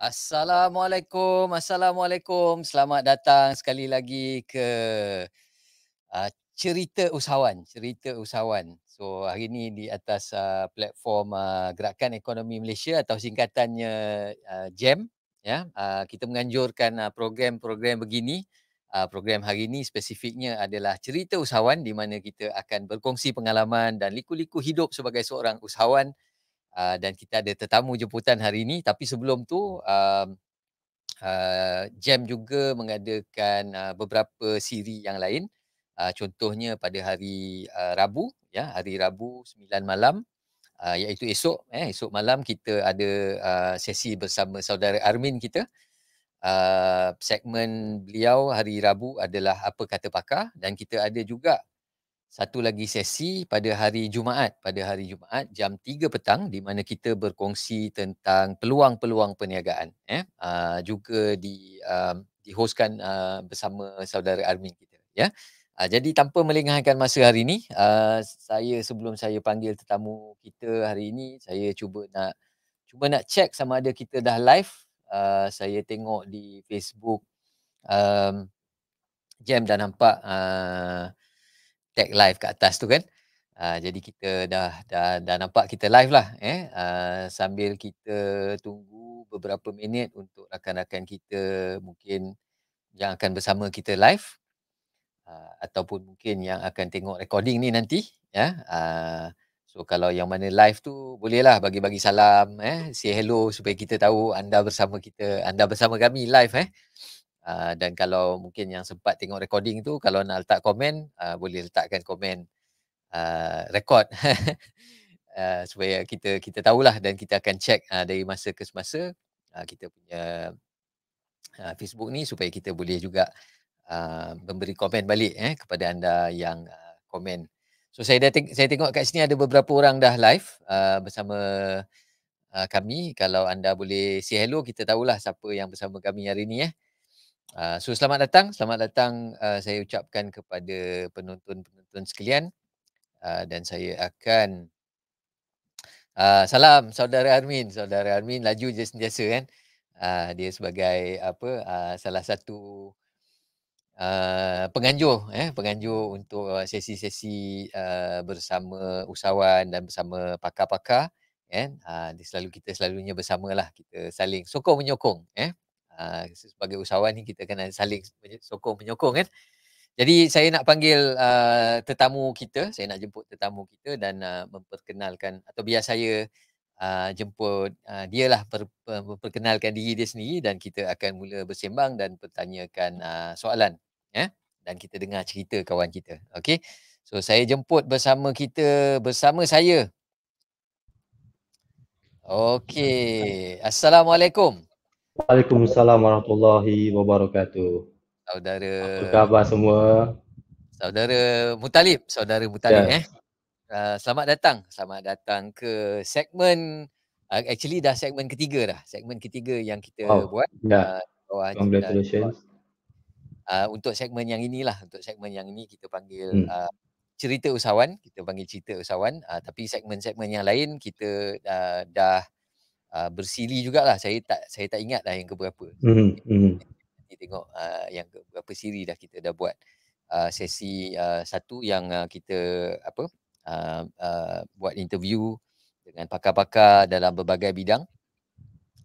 Assalamualaikum, Assalamualaikum. Selamat datang sekali lagi ke uh, Cerita Usahawan. Cerita Usahawan. So hari ini di atas uh, platform uh, Gerakan Ekonomi Malaysia atau singkatannya JEM. ya, uh, kita menganjurkan uh, program-program begini. Uh, program hari ini spesifiknya adalah Cerita Usahawan di mana kita akan berkongsi pengalaman dan liku-liku hidup sebagai seorang usahawan uh, dan kita ada tetamu jemputan hari ini tapi sebelum tu um, uh, Jam juga mengadakan uh, beberapa siri yang lain uh, contohnya pada hari uh, Rabu ya hari Rabu 9 malam uh, iaitu esok eh esok malam kita ada uh, sesi bersama saudara Armin kita uh, segmen beliau hari Rabu adalah apa kata pakar dan kita ada juga satu lagi sesi pada hari Jumaat pada hari Jumaat jam 3 petang di mana kita berkongsi tentang peluang-peluang perniagaan eh uh, juga di um, ah, dihoskan uh, ah, bersama saudara Armin kita ya uh, jadi tanpa melengahkan masa hari ini saya sebelum saya panggil tetamu kita hari ini saya cuba nak cuba nak check sama ada kita dah live saya tengok di Facebook jam dah nampak tag live kat atas tu kan. Uh, jadi kita dah, dah dah nampak kita live lah eh uh, sambil kita tunggu beberapa minit untuk rakan-rakan kita mungkin yang akan bersama kita live uh, ataupun mungkin yang akan tengok recording ni nanti ya yeah? uh, so kalau yang mana live tu bolehlah bagi-bagi salam eh say hello supaya kita tahu anda bersama kita anda bersama kami live eh Uh, dan kalau mungkin yang sempat tengok recording tu kalau nak letak komen uh, boleh letakkan komen uh, record uh, supaya kita kita tahulah dan kita akan check uh, dari masa ke semasa uh, kita punya uh, Facebook ni supaya kita boleh juga uh, memberi komen balik eh kepada anda yang uh, komen. So saya dah teng- saya tengok kat sini ada beberapa orang dah live uh, bersama uh, kami kalau anda boleh say hello kita tahulah siapa yang bersama kami hari ni eh. Ya. Uh, so selamat datang, selamat datang uh, saya ucapkan kepada penonton-penonton sekalian uh, dan saya akan uh, salam saudara Armin, saudara Armin laju je sentiasa kan. Uh, dia sebagai apa uh, salah satu uh, penganjur eh penganjur untuk sesi-sesi uh, bersama usahawan dan bersama pakar-pakar kan. Eh? Uh, selalu kita selalunya bersamalah kita saling sokong menyokong eh uh, sebagai usahawan ni kita kena saling sokong menyokong kan. Jadi saya nak panggil uh, tetamu kita, saya nak jemput tetamu kita dan uh, memperkenalkan atau biar saya uh, jemput uh, dia lah memperkenalkan diri dia sendiri dan kita akan mula bersembang dan bertanyakan uh, soalan eh? dan kita dengar cerita kawan kita. Okay, So saya jemput bersama kita bersama saya. Okay, Assalamualaikum. Waalaikumsalam warahmatullahi wabarakatuh. Saudara Apa khabar semua? Saudara Mutalib, saudara Mutalib yes. Ya. eh. Uh, selamat datang. Selamat datang ke segmen uh, actually dah segmen ketiga dah. Segmen ketiga yang kita oh, buat. Yeah. Ya. Uh, Congratulations. Uh, untuk segmen yang inilah, untuk segmen yang ini kita panggil hmm. uh, cerita usahawan, kita panggil cerita usahawan uh, tapi segmen-segmen yang lain kita uh, dah uh, bersili jugalah saya tak saya tak ingat lah yang keberapa mm -hmm. kita hmm. tengok uh, yang keberapa siri dah kita dah buat uh, sesi uh, satu yang uh, kita apa uh, uh, buat interview dengan pakar-pakar dalam berbagai bidang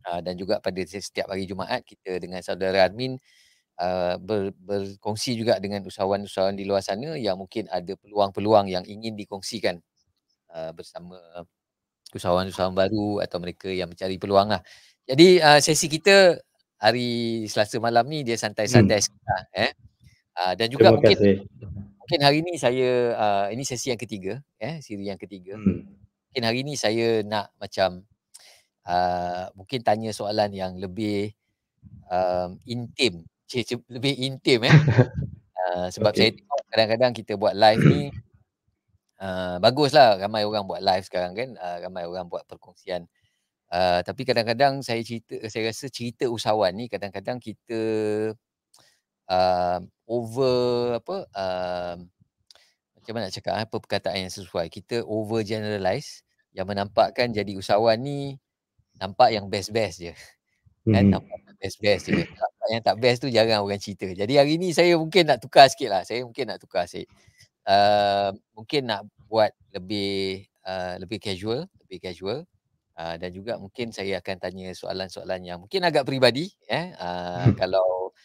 uh, dan juga pada setiap hari Jumaat kita dengan saudara admin Uh, ber, berkongsi juga dengan usahawan-usahawan di luar sana yang mungkin ada peluang-peluang yang ingin dikongsikan uh, bersama usahawan-usahawan baru atau mereka yang mencari peluang lah. Jadi uh, sesi kita hari Selasa malam ni dia santai-santai hmm. sekitar, eh. Uh, dan juga Terima mungkin kasih. mungkin hari ni saya uh, ini sesi yang ketiga eh siri yang ketiga. Hmm. Mungkin hari ni saya nak macam uh, mungkin tanya soalan yang lebih um, intim, lebih intim eh. uh, sebab okay. saya tengok kadang-kadang kita buat live ni Ah, baguslah ramai orang buat live sekarang kan. Uh, ramai orang buat perkongsian. Uh, tapi kadang-kadang saya cerita saya rasa cerita usahawan ni kadang-kadang kita uh, over apa uh, macam mana nak cakap apa eh, perkataan yang sesuai. Kita over generalize yang menampakkan jadi usahawan ni nampak yang best-best je. Kan hmm. nampak yang best-best je. Yang tak best tu jarang orang cerita. Jadi hari ni saya mungkin nak tukar sikit lah. Saya mungkin nak tukar sikit uh, mungkin nak buat lebih uh, lebih casual, lebih casual. Uh, dan juga mungkin saya akan tanya soalan-soalan yang mungkin agak peribadi eh uh, hmm. kalau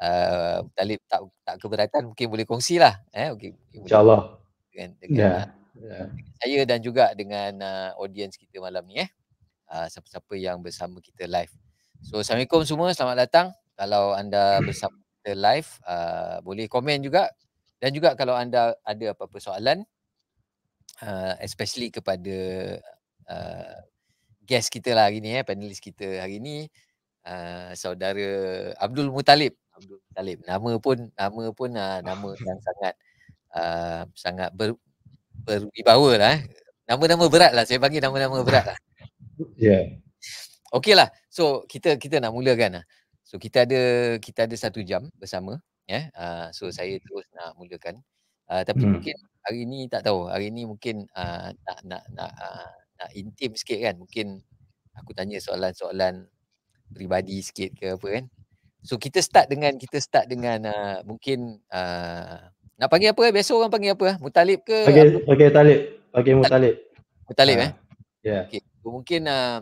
uh, Talib tak tak keberatan mungkin boleh kongsilah eh okey insyaallah dengan dengan, yeah. Uh, yeah. Ya. saya dan juga dengan uh, audience kita malam ni eh uh, siapa-siapa yang bersama kita live so assalamualaikum semua selamat datang kalau anda hmm. bersama kita live uh, boleh komen juga dan juga kalau anda ada apa-apa soalan uh, especially kepada uh, guest kita lah hari ni eh panelis kita hari ni uh, saudara Abdul Mutalib Abdul Mutalib nama pun nama pun uh, nama yang sangat uh, sangat ber, berwibawa lah eh. nama-nama berat lah saya bagi nama-nama berat lah yeah. Okeylah. So kita kita nak mulakan lah. So kita ada kita ada satu jam bersama ya uh, so saya mm-hmm. terus nak mulakan uh, tapi hmm. mungkin hari ni tak tahu hari ni mungkin uh, nak nak nak uh, nak intim sikit kan mungkin aku tanya soalan-soalan peribadi sikit ke apa kan so kita start dengan kita start dengan uh, mungkin uh, nak panggil apa biasa orang panggil apa mutalib ke okey okey talib okey mutalib mutalib uh, eh ya yeah. okey so, mungkin uh,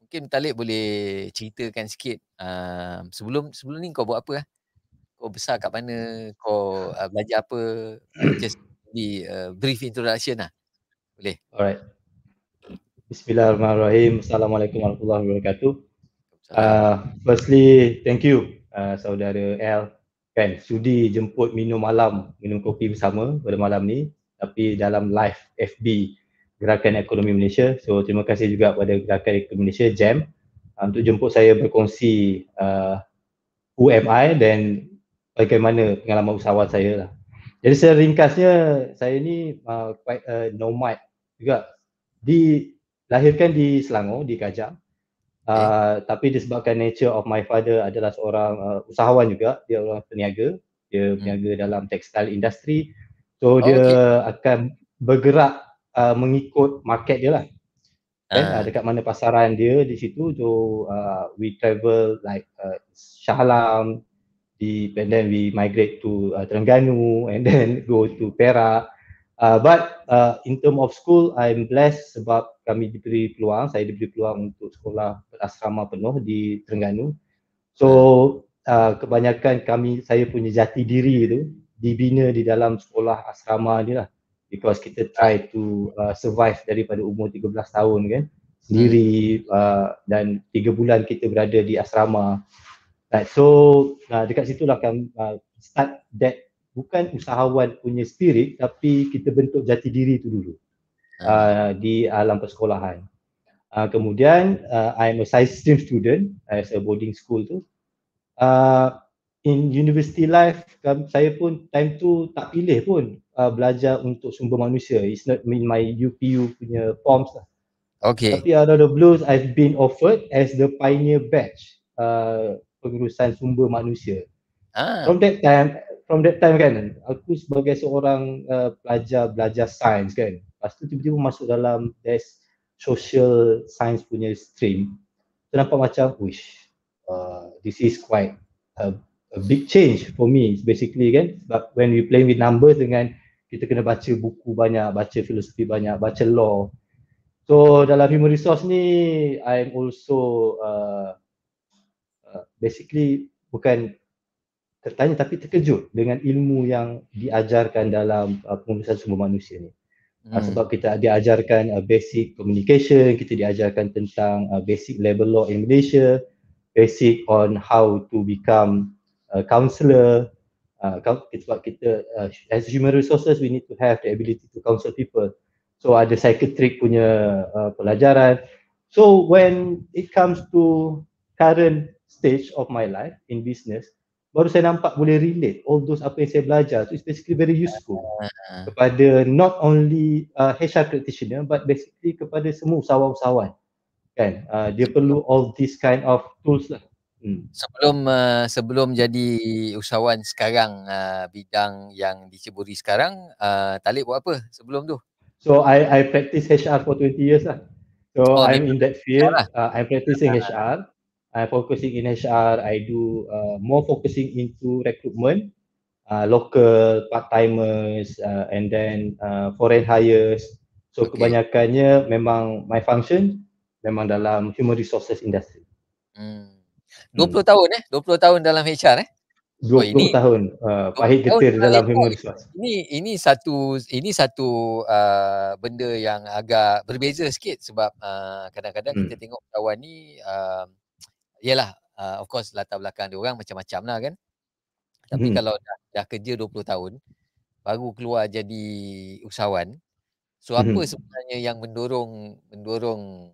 mungkin Mutalib boleh ceritakan sikit uh, sebelum sebelum ni kau buat apa uh? kau besar kat mana, kau uh, belajar apa, just be uh, brief introduction lah. Boleh. Alright. Bismillahirrahmanirrahim. Assalamualaikum warahmatullahi wabarakatuh. Uh, firstly, thank you uh, saudara L kan sudi jemput minum malam, minum kopi bersama pada malam ni tapi dalam live FB Gerakan Ekonomi Malaysia. So terima kasih juga kepada Gerakan Ekonomi Malaysia, JAM uh, untuk jemput saya berkongsi uh, UMI dan bagaimana pengalaman usahawan saya lah. Jadi secara ringkasnya saya ni uh, quite uh, nomad juga. Dilahirkan di Selangor, di Kajang. Eh. Uh, Tapi disebabkan nature of my father adalah seorang uh, usahawan juga. Dia orang peniaga. Dia hmm. peniaga dalam tekstil industri. So oh, dia okay. akan bergerak uh, mengikut market dia lah. Eh, ah. Uh. Eh, dekat mana pasaran dia di situ. So uh, we travel like uh, Shah Alam, we and then we migrate to uh, Terengganu and then go to Perak. Uh, but uh, in term of school, I'm blessed sebab kami diberi peluang, saya diberi peluang untuk sekolah asrama penuh di Terengganu. So uh, kebanyakan kami, saya punya jati diri itu dibina di dalam sekolah asrama ni lah. Because kita try to uh, survive daripada umur 13 tahun kan, sendiri uh, dan 3 bulan kita berada di asrama. Right. So uh, dekat situ lah kan uh, start that bukan usahawan punya spirit tapi kita bentuk jati diri tu dulu ah. uh, di alam persekolahan. Uh, kemudian uh, I'm a science stream student as a boarding school tu. Uh, in university life kan, saya pun time tu tak pilih pun uh, belajar untuk sumber manusia. It's not in my UPU punya forms lah. Okay. Tapi out of the blues I've been offered as the pioneer batch uh, pengurusan sumber manusia. Ah. From that time, from that time kan, aku sebagai seorang uh, pelajar belajar sains kan. Lepas tu tiba-tiba masuk dalam desk social science punya stream. Tu nampak macam, wish, uh, this is quite a, a big change for me basically kan. But when we play with numbers dengan kita kena baca buku banyak, baca filosofi banyak, baca law. So dalam human resource ni, I'm also uh, Uh, basically bukan tertanya tapi terkejut dengan ilmu yang diajarkan dalam uh, pengurusan sumber manusia ni. Uh, hmm. Uh, sebab kita diajarkan uh, basic communication, kita diajarkan tentang uh, basic level law in Malaysia, basic on how to become a counselor. Uh, sebab kita uh, as human resources we need to have the ability to counsel people. So ada psychiatric punya uh, pelajaran. So when it comes to current stage of my life in business baru saya nampak boleh relate all those apa yang saya belajar so it's basically very useful ah. kepada not only uh, HR practitioner but basically kepada semua usahawan-usahawan kan uh, dia perlu all this kind of tools lah hmm. sebelum uh, sebelum jadi usahawan sekarang uh, bidang yang diceburi sekarang uh, Talib buat apa sebelum tu so i i practice HR for 20 years lah so oh, i'm in that field lah. uh, i'm practicing HR ah. I focusing in HR, I do uh, more focusing into recruitment, uh, local, part-timers uh, and then uh, foreign hires. So okay. kebanyakannya memang my function memang dalam human resources industry. Hmm. 20 hmm. tahun eh? 20 tahun dalam HR eh? 20 oh, ini, tahun uh, pahit getir dalam human resources. Ini ini satu ini satu uh, benda yang agak berbeza sikit sebab uh, kadang-kadang hmm. kita tengok kawan ni uh, yalah uh, of course latar belakang dia orang macam-macam lah kan tapi hmm. kalau dah, dah kerja 20 tahun baru keluar jadi usahawan so hmm. apa sebenarnya yang mendorong mendorong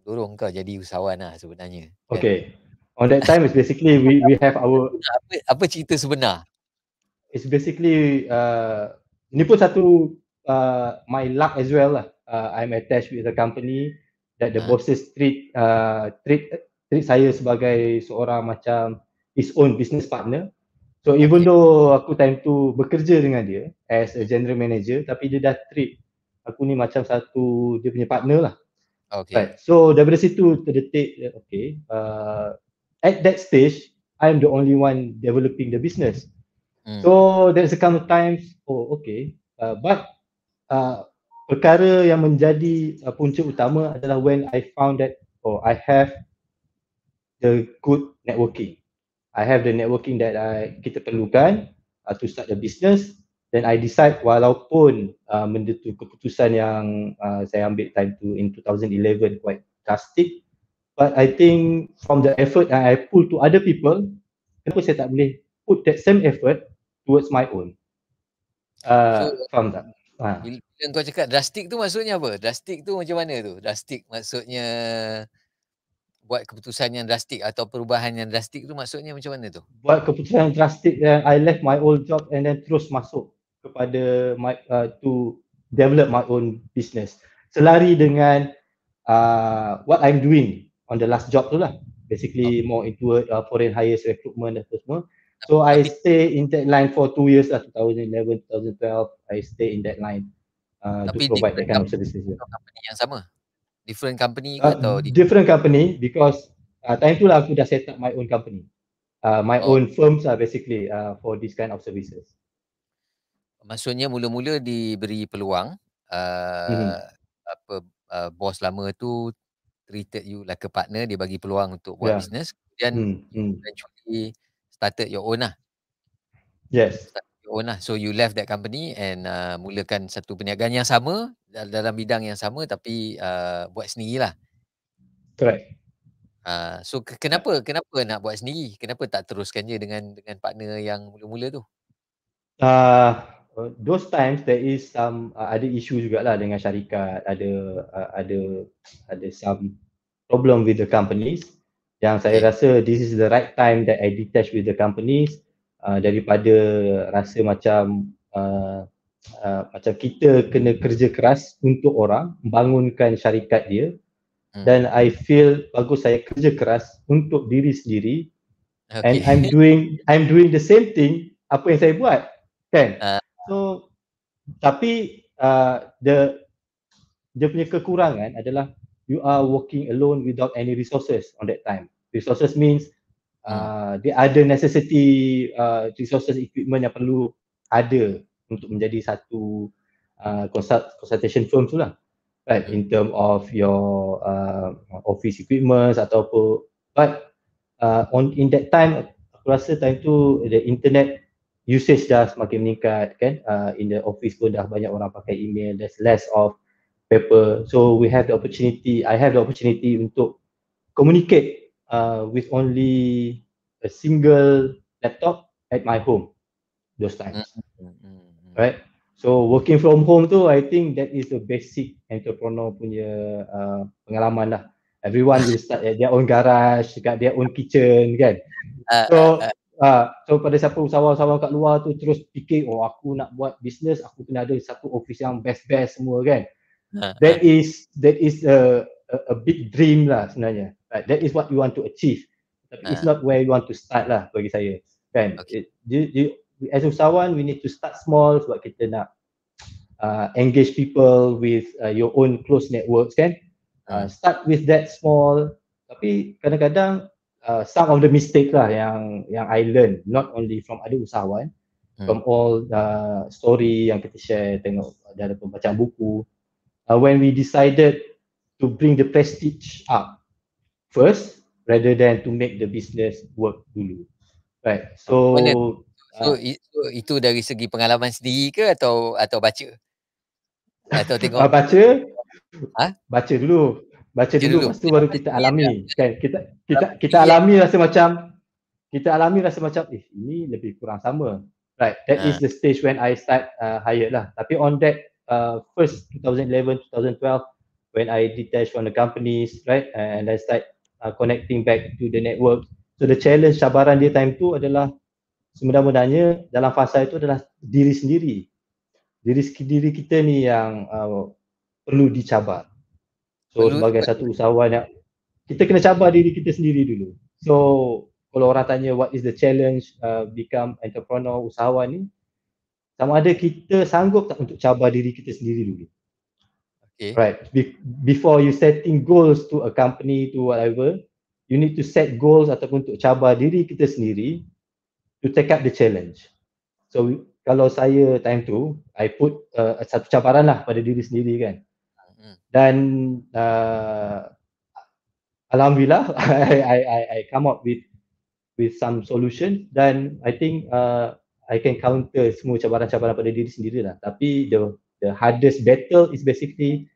mendorong kau jadi usahawan lah sebenarnya kan? okay kan? on that time is basically we we have our apa, apa cerita sebenar it's basically uh, ini pun satu uh, my luck as well lah uh, I'm attached with the company that the uh. bosses treat uh, treat treat saya sebagai seorang macam his own business partner. So okay. even though aku time tu bekerja dengan dia as a general manager tapi dia dah treat aku ni macam satu dia punya partner lah. Okay. Right. So daripada situ terdetik okay uh, at that stage I am the only one developing the business. Mm. So there's a couple of times oh okay uh, but uh, perkara yang menjadi uh, punca utama adalah when I found that oh I have the good networking. I have the networking that I kita perlukan uh, to start the business. Then I decide walaupun uh, benda keputusan yang uh, saya ambil time to in 2011 quite drastic. But I think from the effort that I pull to other people, kenapa saya tak boleh put that same effort towards my own? Uh, so, from that. Ha. Yang kau cakap drastic tu maksudnya apa? Drastic tu macam mana tu? Drastic maksudnya buat keputusan yang drastik atau perubahan yang drastik tu maksudnya macam mana tu? Buat keputusan yang drastik dan I left my old job and then terus masuk kepada my, uh, to develop my own business. Selari dengan uh, what I'm doing on the last job tu lah. Basically okay. more into uh, foreign hires, recruitment dan semua. So I stay in that line for two years lah, 2011, 2012. I stay in that line uh, to provide that kind of services. Company yang sama? different company uh, atau di- different company because uh, time tu lah aku dah set up my own company uh, my oh. own firms are lah basically uh, for this kind of services maksudnya mula-mula diberi peluang uh, mm-hmm. apa uh, bos lama tu treated you like a partner dia bagi peluang untuk buat yeah. business kemudian mm-hmm. eventually started your own lah yes start own lah. So you left that company and uh, mulakan satu perniagaan yang sama dalam bidang yang sama tapi uh, buat sendiri lah. Correct. Uh, so ke- ya. kenapa kenapa nak buat sendiri? Kenapa tak teruskan je dengan dengan partner yang mula-mula tu? Ah, uh, those times there is some uh, ada isu jugalah dengan syarikat ada uh, ada ada some problem with the companies yang saya rasa this is the right time that I detach with the companies Uh, daripada rasa macam uh, uh, macam kita kena kerja keras untuk orang bangunkan syarikat dia hmm. dan hmm. I feel bagus saya kerja keras untuk diri sendiri okay. and I'm doing I'm doing the same thing apa yang saya buat kan uh. so tapi uh, the dia punya kekurangan adalah you are working alone without any resources on that time resources means uh, ada necessity uh, resources equipment yang perlu ada untuk menjadi satu uh, consultation firm tu lah right hmm. in term of your uh, office equipment atau apa but uh, on in that time aku rasa time tu the internet usage dah semakin meningkat kan uh, in the office pun dah banyak orang pakai email there's less of paper so we have the opportunity i have the opportunity untuk communicate uh, with only a single laptop at my home those times mm-hmm. right so working from home too i think that is a basic entrepreneur punya uh, pengalaman lah everyone will start at their own garage dekat their own kitchen kan uh, so uh, uh, uh. Uh, so pada siapa usahawan-usahawan kat luar tu terus fikir oh aku nak buat business, aku kena ada satu office yang best-best semua kan. Uh, that uh. is that is a, a a big dream lah sebenarnya right? that is what you want to achieve tapi uh. it's ah. not where you want to start lah bagi saya kan okay. it, you, you, as usahawan we need to start small sebab kita nak uh, engage people with uh, your own close networks kan uh, hmm. start with that small tapi kadang-kadang uh, some of the mistake lah yang yang I learn not only from other usahawan hmm. from all the uh, story yang kita share tengok dari pembacaan buku uh, when we decided to bring the prestige up first rather than to make the business work dulu. Right. So so uh, itu, itu dari segi pengalaman sendiri ke atau atau baca? Atau tengok. Uh, baca? Ha? Baca dulu. Baca dulu, dulu. pastu baru kita alami. Kan kita kita kita, kita alami rasa macam kita alami rasa macam eh ini lebih kurang sama. Right. That uh. is the stage when I start uh, hired lah. Tapi on that uh, first 2011 2012 when I detached from the companies right and I start uh, connecting back to the network. So the challenge cabaran dia time tu adalah semudah-mudahnya dalam fasa itu adalah diri sendiri. Diri sendiri kita ni yang uh, perlu dicabar. So perlu, sebagai perlu. satu usahawan yang kita kena cabar diri kita sendiri dulu. So kalau orang tanya what is the challenge uh, become entrepreneur usahawan ni sama ada kita sanggup tak untuk cabar diri kita sendiri dulu. Okay. Right. Be- before you setting goals to a company to whatever, you need to set goals ataupun untuk cabar diri kita sendiri to take up the challenge. So kalau saya time tu, I put uh, satu cabaran lah pada diri sendiri kan. Hmm. Dan uh, alhamdulillah, I, I I I come up with with some solution. Dan I think uh, I can counter semua cabaran-cabaran pada diri sendiri lah. Tapi the the hardest battle is basically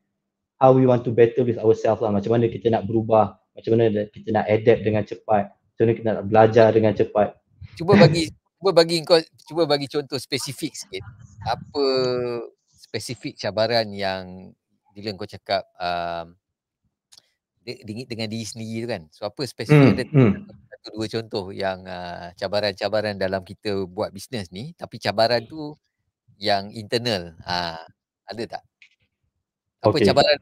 how we want to better with ourselves lah macam mana kita nak berubah macam mana kita nak adapt dengan cepat macam mana kita nak belajar dengan cepat cuba bagi cuba bagi kau cuba bagi contoh spesifik sikit apa spesifik cabaran yang bila kau cakap uh, um, dengan, dengan diri sendiri tu kan so apa spesifik hmm, ada hmm. satu dua contoh yang uh, cabaran-cabaran dalam kita buat bisnes ni tapi cabaran tu yang internal uh, ada tak apa okay. cabaran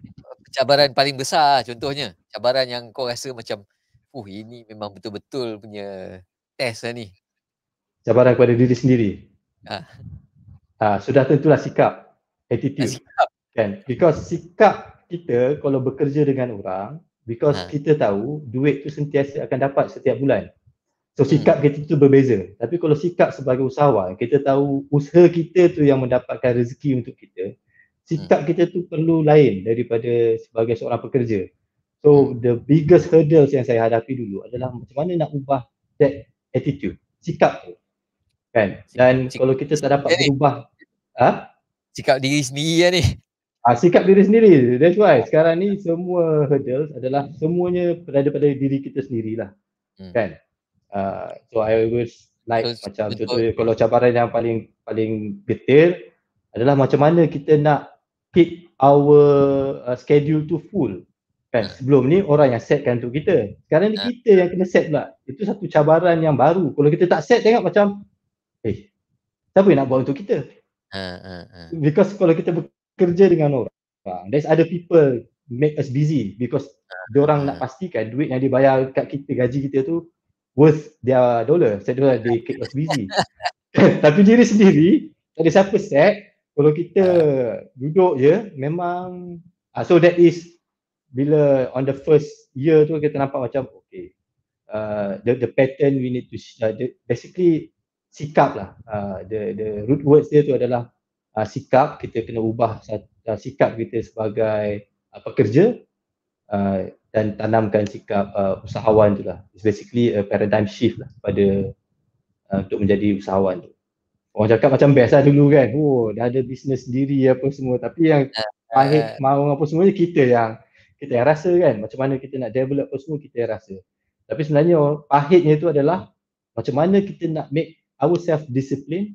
cabaran paling besar lah contohnya cabaran yang kau rasa macam uh ini memang betul-betul punya test lah ni cabaran kepada diri sendiri ha. ha sudah tentulah sikap ah, attitude sikap. kan because sikap kita kalau bekerja dengan orang because ha. kita tahu duit tu sentiasa akan dapat setiap bulan so hmm. sikap hmm. kita tu berbeza tapi kalau sikap sebagai usahawan kita tahu usaha kita tu yang mendapatkan rezeki untuk kita sikap hmm. kita tu perlu lain daripada sebagai seorang pekerja. So hmm. the biggest hurdles yang saya hadapi dulu adalah macam mana nak ubah that attitude, sikap tu. Kan? Dan sikap kalau kita tak dapat eh, berubah ah ha? sikap diri sendiri ya ni. Ah sikap diri sendiri. That's why ah. sekarang ni semua hurdles adalah semuanya berada pada diri kita sendirilah. Hmm. Kan? Uh, so I always like so, macam betul. contohnya kalau cabaran yang paling paling getir adalah macam mana kita nak hit our uh, schedule to full kan sebelum ni orang yang set kan untuk kita sekarang ni ya. kita yang kena set pula itu satu cabaran yang baru kalau kita tak set tengok macam eh siapa yang nak buat untuk kita ha, ha, ha. because kalau kita bekerja dengan orang there's other people make us busy because dia orang nak pastikan duit yang dibayar kat kita gaji kita tu worth their dollar set dollar they keep us busy tapi diri sendiri ada siapa set kalau kita uh. duduk ya memang uh, so that is bila on the first year tu kita nampak macam okay uh, the the pattern we need to uh, the, basically sikap lah uh, the the root words dia tu adalah uh, sikap kita kena ubah uh, sikap kita sebagai uh, pekerja uh, dan tanamkan sikap uh, usahawan tu lah it's basically a paradigm shift lah pada uh, untuk menjadi usahawan tu orang cakap macam biasa lah dulu kan oh dah ada bisnes sendiri apa semua tapi yang eh, pahit eh. mau apa semuanya kita yang kita yang rasa kan macam mana kita nak develop apa semua kita yang rasa tapi sebenarnya pahitnya itu adalah macam mana kita nak make our self discipline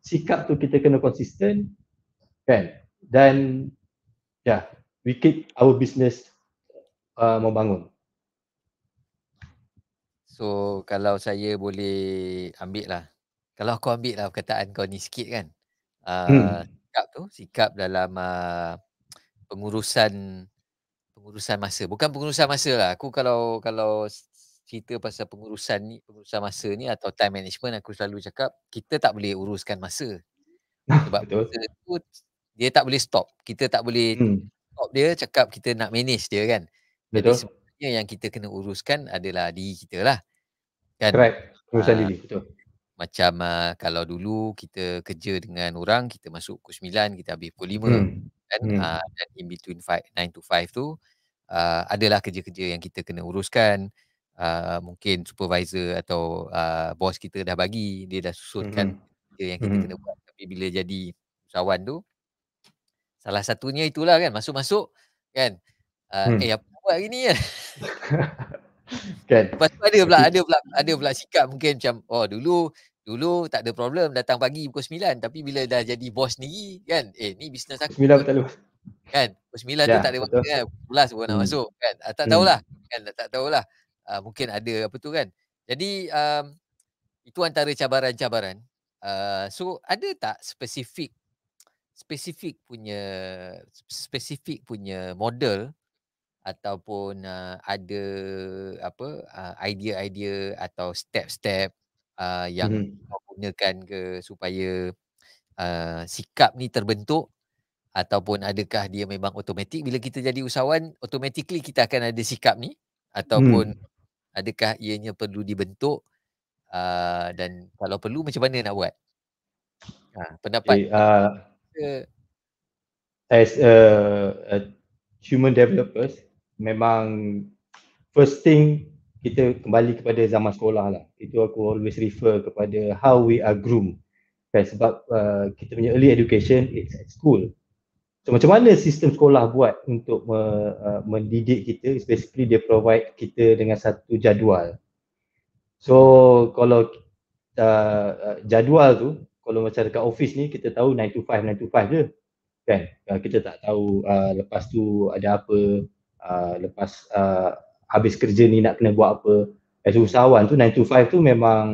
sikap tu kita kena konsisten kan dan ya yeah, we keep our business uh, membangun so kalau saya boleh ambil lah kalau aku ambil lah perkataan kau ni sikit kan uh, hmm. sikap tu sikap dalam uh, pengurusan pengurusan masa bukan pengurusan masa lah aku kalau kalau cerita pasal pengurusan ni pengurusan masa ni atau time management aku selalu cakap kita tak boleh uruskan masa sebab Betul. masa tu dia tak boleh stop kita tak boleh hmm. stop dia cakap kita nak manage dia kan Betul. jadi sebenarnya yang kita kena uruskan adalah diri kita lah kan right pengurusan uh, ah. Betul macam uh, kalau dulu kita kerja dengan orang kita masuk pukul 9 kita habis pukul 5 hmm. kan hmm. Uh, dan in between 5 9 to 5 tu uh, adalah kerja-kerja yang kita kena uruskan uh, mungkin supervisor atau uh, bos kita dah bagi dia dah susunkan hmm. kerja yang kita hmm. kena buat tapi bila jadi usahawan tu salah satunya itulah kan masuk-masuk kan uh, hmm. eh apa buat hari ni kan kan. Lepas tu ada pula ada pula ada pula sikap mungkin macam oh dulu Dulu tak ada problem datang pagi pukul 9 tapi bila dah jadi bos sendiri kan eh ni bisnes aku. 9 pun tak Kan? Pukul 9 ya, tu tak ada waktu kan. Pukul 11 pun hmm. masuk kan. Ah, tak hmm. tahulah hmm. kan tak tahulah. Ah, mungkin ada apa tu kan. Jadi um, itu antara cabaran-cabaran. Uh, so ada tak spesifik spesifik punya spesifik punya model ataupun uh, ada apa uh, idea-idea atau step-step uh, yang mm-hmm. kau gunakan ke supaya uh, sikap ni terbentuk ataupun adakah dia memang automatik bila kita jadi usahawan automatically kita akan ada sikap ni ataupun mm. adakah ianya perlu dibentuk uh, dan kalau perlu macam mana nak buat ha pendapat okay, uh, uh, as a, a human developers memang first thing kita kembali kepada zaman sekolah lah. Itu aku always refer kepada how we are groomed. Okay, sebab uh, kita punya early education it's at school. So macam mana sistem sekolah buat untuk me, uh, mendidik kita Especially dia provide kita dengan satu jadual. So kalau uh, jadual tu, kalau macam dekat office ni kita tahu 9 to 5, 9 to 5 je. Kan? Uh, kita tak tahu uh, lepas tu ada apa, uh, lepas uh, habis kerja ni nak kena buat apa as eh, usahawan tu 9 to 5 tu memang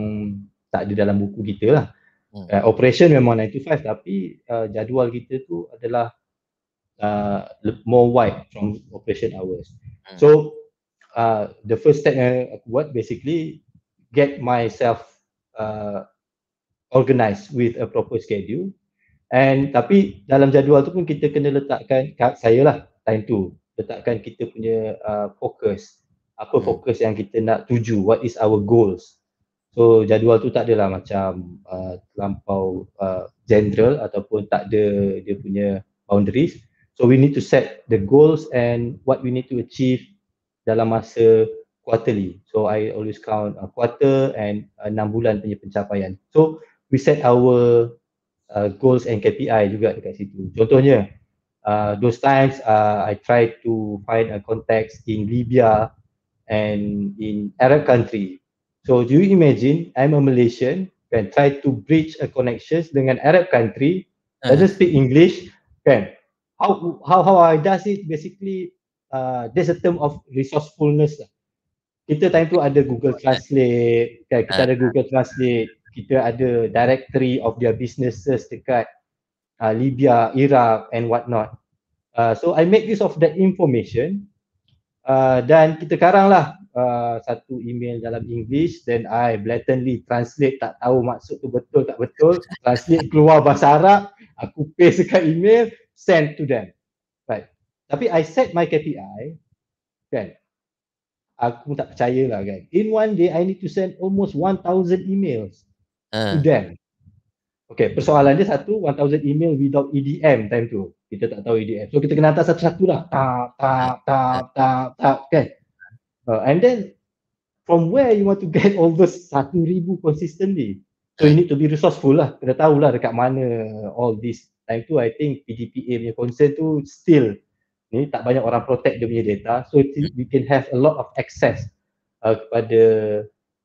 tak ada dalam buku kita lah hmm. uh, operation memang 9 to 5 tapi uh, jadual kita tu adalah uh, more wide from operation hours hmm. so uh, the first step yang aku buat basically get myself uh, organized with a proper schedule And tapi dalam jadual tu pun kita kena letakkan kat saya lah time tu letakkan kita punya uh, fokus apa hmm. fokus yang kita nak tuju what is our goals so jadual tu tak adalah macam uh, terlampau uh, general ataupun tak ada dia punya boundaries so we need to set the goals and what we need to achieve dalam masa quarterly so i always count a quarter and enam bulan punya pencapaian so we set our uh, goals and KPI juga dekat situ contohnya uh, those times uh, i try to find a context in libya and in Arab country. So do you imagine I'm a Malaysian can try to bridge a connections dengan Arab country, uh. doesn't speak English, Can How how how I does it basically? Uh, there's a term of resourcefulness lah. Kita time tu ada Google Translate, kan? kita ada ah. Google Translate, kita ada directory of their businesses dekat uh, Libya, Iraq and whatnot. Uh, so I make use of that information Uh, dan kita karanglah uh, ah, satu email dalam English then I blatantly translate tak tahu maksud tu betul tak betul translate keluar bahasa Arab aku paste dekat email send to them right tapi I set my KPI kan aku pun tak percayalah kan in one day I need to send almost 1000 emails uh. to ah. them okay persoalan dia satu 1000 email without EDM time tu kita tak tahu EDF. So kita kena hantar satu-satu lah. Tak, tak, tak, tak, tak, kan? Uh, and then, from where you want to get all those satu ribu consistently? So you need to be resourceful lah. Kena tahulah dekat mana all this. Time tu, I think PGPA punya concern tu still ni tak banyak orang protect dia punya data. So we can have a lot of access uh, kepada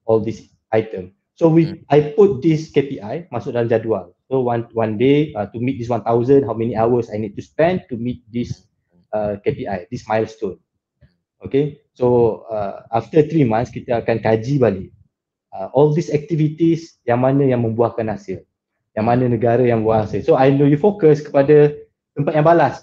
all this item. So we, hmm. I put this KPI masuk dalam jadual. So one one day uh, to meet this 1000 how many hours I need to spend to meet this uh, KPI this milestone. Okay, so uh, after three months kita akan kaji balik uh, all these activities yang mana yang membuahkan hasil, yang mana negara yang buah hasil. So I know you focus kepada tempat yang balas.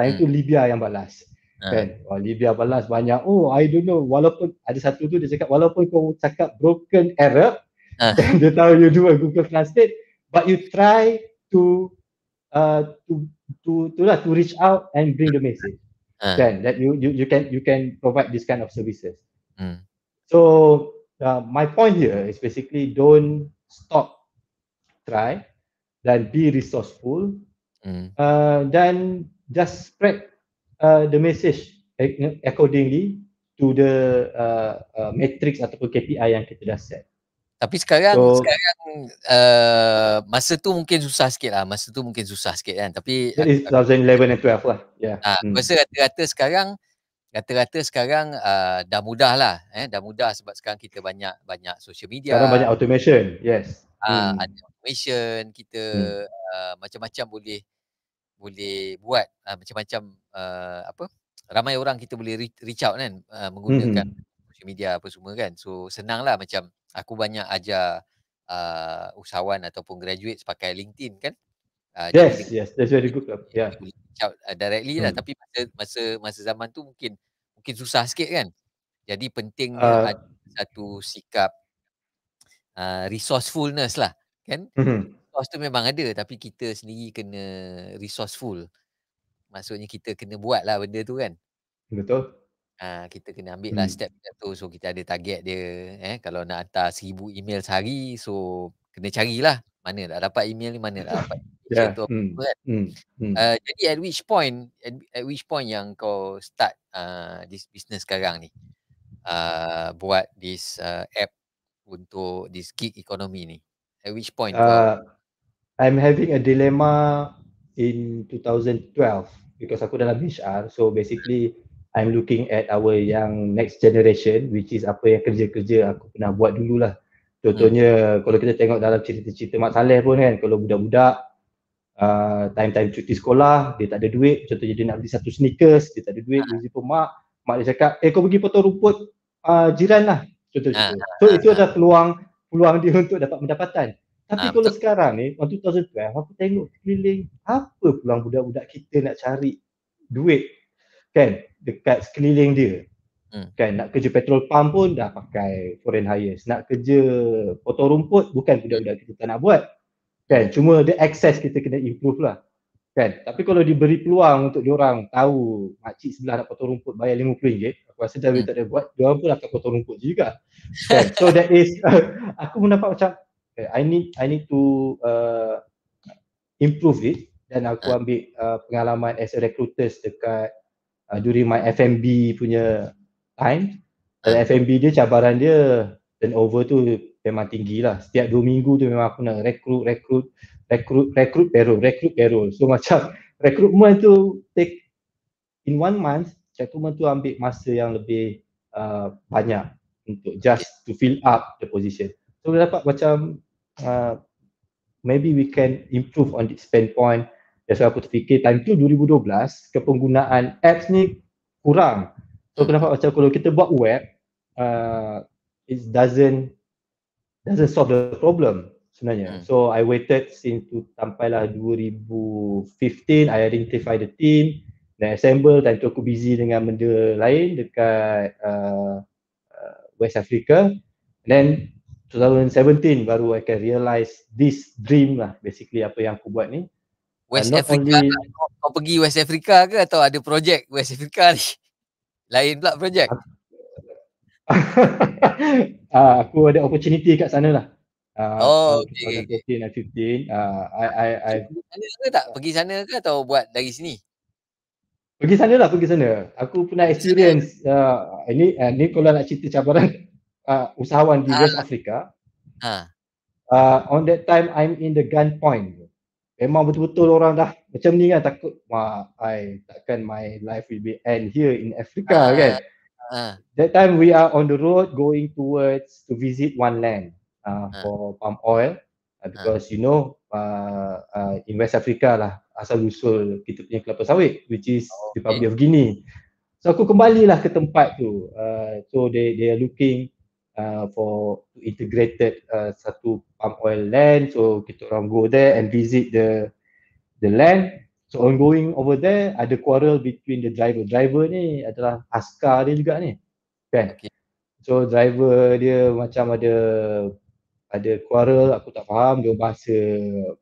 Time hmm. tu Libya yang balas. Ah. Kan? Oh, Libya balas banyak. Oh, I don't know. Walaupun ada satu tu dia cakap walaupun kau cakap broken Arab, uh. dia tahu you do a Google Translate, but you try to uh, to to to lah to reach out and bring the message. Then ah. kan? that you you you can you can provide this kind of services. Mm. So uh, my point here is basically don't stop try dan be resourceful dan mm. uh, just spread uh, the message accordingly to the uh, uh, matrix ataupun KPI yang kita dah set. Mm. Tapi sekarang so, sekarang uh, masa tu mungkin susah sikit lah. Masa tu mungkin susah sikit kan. Tapi 2011 and 12 lah. Yeah. Ya. Ha, hmm. masa hmm. rata-rata sekarang rata-rata sekarang uh, dah mudah lah. Eh, dah mudah sebab sekarang kita banyak banyak social media. Sekarang banyak automation. Yes. Ha, hmm. ada automation kita hmm. uh, macam-macam boleh boleh buat uh, macam-macam uh, apa ramai orang kita boleh reach out kan uh, menggunakan hmm. social media apa semua kan so senang lah macam aku banyak ajar uh, usahawan ataupun graduate pakai LinkedIn kan. Uh, yes, yes, that's very good Yeah. Uh, directly lah. hmm. lah tapi masa, masa masa zaman tu mungkin mungkin susah sikit kan. Jadi penting uh, ada satu sikap uh, resourcefulness lah kan. Mm-hmm. Resource tu memang ada tapi kita sendiri kena resourceful. Maksudnya kita kena buat lah benda tu kan. Betul. Ha, kita kena ambil lah hmm. step hmm. tu so kita ada target dia eh kalau nak hantar seribu email sehari so kena carilah mana dah dapat email ni mana dah dapat yeah. Hmm, tu apa kan hmm. Uh, jadi at which point at, at which point yang kau start uh, this business sekarang ni uh, buat this uh, app untuk this gig economy ni at which point uh, I'm having a dilemma in 2012 because aku dalam HR so basically I'm looking at our yang next generation which is apa yang kerja-kerja aku pernah buat dululah. Contohnya hmm. kalau kita tengok dalam cerita-cerita mak Saleh pun kan kalau budak-budak uh, time-time cuti sekolah dia tak ada duit contohnya dia nak beli satu sneakers dia tak ada duit dia ah. jumpa mak mak dia cakap eh kau pergi potong rumput uh, jiran lah Contohnya, uh, so itu adalah peluang peluang dia untuk dapat pendapatan tapi uh, kalau sekarang ni waktu 2012 aku tengok keliling apa peluang budak-budak kita nak cari duit kan dekat sekeliling dia hmm. kan nak kerja petrol pump pun dah pakai foreign hires nak kerja potong rumput bukan budak-budak kita tak nak buat kan cuma the access kita kena improve lah kan tapi kalau diberi peluang untuk diorang tahu makcik sebelah nak potong rumput bayar RM50 aku rasa dah hmm. tak ada buat dia pun akan potong rumput juga kan so that is aku pun nampak macam eh, I need I need to uh, improve it dan aku hmm. ambil uh, pengalaman as a recruiters dekat uh, during my FMB punya time dalam eh. FMB dia cabaran dia dan over tu memang tinggi lah setiap dua minggu tu memang aku nak rekrut rekrut rekrut rekrut payroll rekrut payroll so macam recruitment tu take in one month recruitment tu ambil masa yang lebih uh, banyak untuk just to fill up the position so dapat macam uh, maybe we can improve on the spend point biasa aku terfikir time tu 2012 kepenggunaan apps ni kurang so kenapa macam kalau kita buat web uh, it doesn't doesn't solve the problem sebenarnya hmm. so I waited since tu sampailah 2015 I identify the team dan assemble time tu aku busy dengan benda lain dekat uh, uh West Africa And then 2017 baru I can realize this dream lah basically apa yang aku buat ni West And Africa only... kau, kau pergi West Africa ke atau ada projek West Africa ni? Lain pula projek. uh, ah, aku ada opportunity kat sana lah. Uh, oh, okay. 2014 okay. uh, I, I, I, sana ke tak? Pergi sana ke atau buat dari sini? Pergi sana lah, pergi sana. Aku pernah experience, uh, ini, uh, ini kalau nak cerita cabaran uh, usahawan di uh, West Africa. Ah, Uh, on that time, I'm in the gunpoint memang betul-betul orang dah macam ni kan takut mak I takkan my life will be end here in Africa uh, kan. Uh. That time we are on the road going towards to visit one land uh, uh. for palm oil uh, because uh. you know uh, uh, in West Africa lah asal usul kita punya kelapa sawit which is oh, okay. Republic of Guinea. So aku kembalilah ke tempat tu. Uh, so they they are looking Uh, for integrated uh, satu palm oil land so kita orang go there and visit the the land so ongoing over there ada quarrel between the driver driver ni adalah askar dia juga ni kan okay. so driver dia macam ada ada quarrel aku tak faham dia bahasa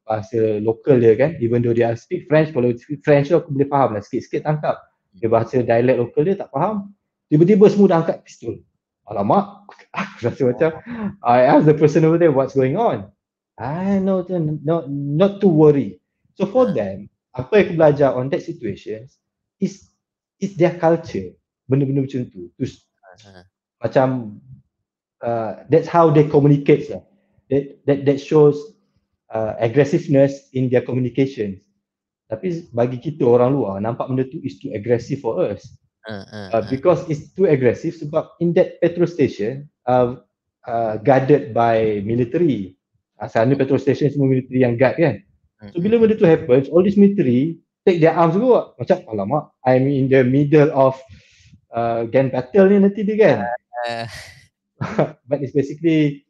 bahasa local dia kan even though dia speak french kalau speak french aku boleh faham lah sikit-sikit tangkap dia bahasa dialect local dia tak faham tiba-tiba semua dah angkat pistol alamak aku rasa oh. macam I ask the person over there what's going on I know not, not, not to worry so for them apa yang aku belajar on that situation is is their culture benda-benda macam tu tu uh-huh. macam uh, that's how they communicate lah that that that shows uh, aggressiveness in their communication tapi bagi kita orang luar nampak benda tu is too aggressive for us Ah, ah, uh, ah. because it's too aggressive sebab in that petrol station uh, uh, guarded by military uh, sana petrol station semua military yang guard kan hmm, so hmm, bila hmm. benda tu happens all these military take their arms juga macam alamak I'm in the middle of uh, gang battle ni nanti dia kan but it's basically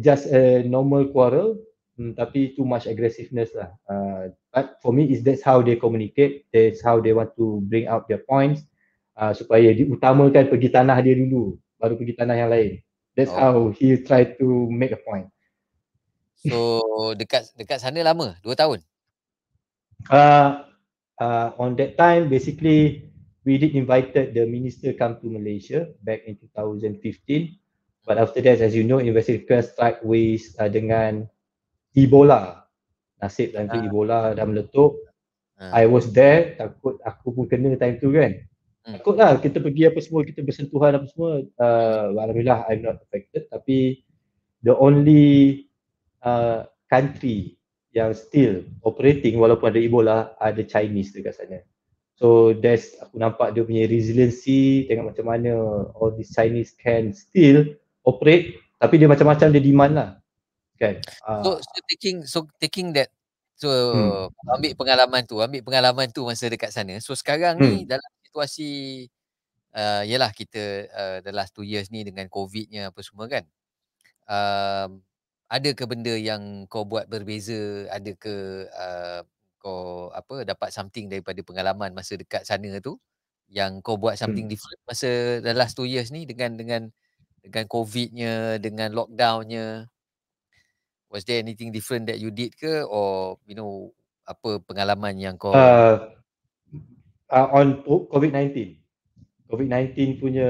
just a normal quarrel Hmm, tapi too much aggressiveness lah. Uh, but for me is that's how they communicate. That's how they want to bring out their points uh, supaya diutamakan pergi tanah dia dulu baru pergi tanah yang lain that's oh. how he try to make a point so dekat dekat sana lama 2 tahun uh, uh, on that time basically we did invited the minister come to malaysia back in 2015 but after that as you know first strike ways uh, dengan ebola nasib nanti ha. ebola dah meletup ha. i was there takut aku pun kena time tu kan lah kita pergi apa semua kita bersentuhan apa semua uh, alhamdulillah i'm not affected tapi the only uh, country yang still operating walaupun ada ebola ada chinese dekat sana so that's aku nampak dia punya resiliency tengok macam mana all the chinese can still operate tapi dia macam-macam dia demand lah kan uh, so ah. so taking so taking that So hmm. ambil pengalaman tu, ambil pengalaman tu masa dekat sana. So sekarang hmm. ni dalam situasi uh, yelah kita uh, the last two years ni dengan covidnya apa semua kan uh, ada ke benda yang kau buat berbeza ada ke uh, eh, kau apa dapat something daripada pengalaman masa dekat sana tu yang kau buat something hmm. different masa the last two years ni dengan dengan dengan covidnya dengan lockdownnya was there anything different that you did ke or you know apa pengalaman yang kau uh, uh, on COVID-19. COVID-19 punya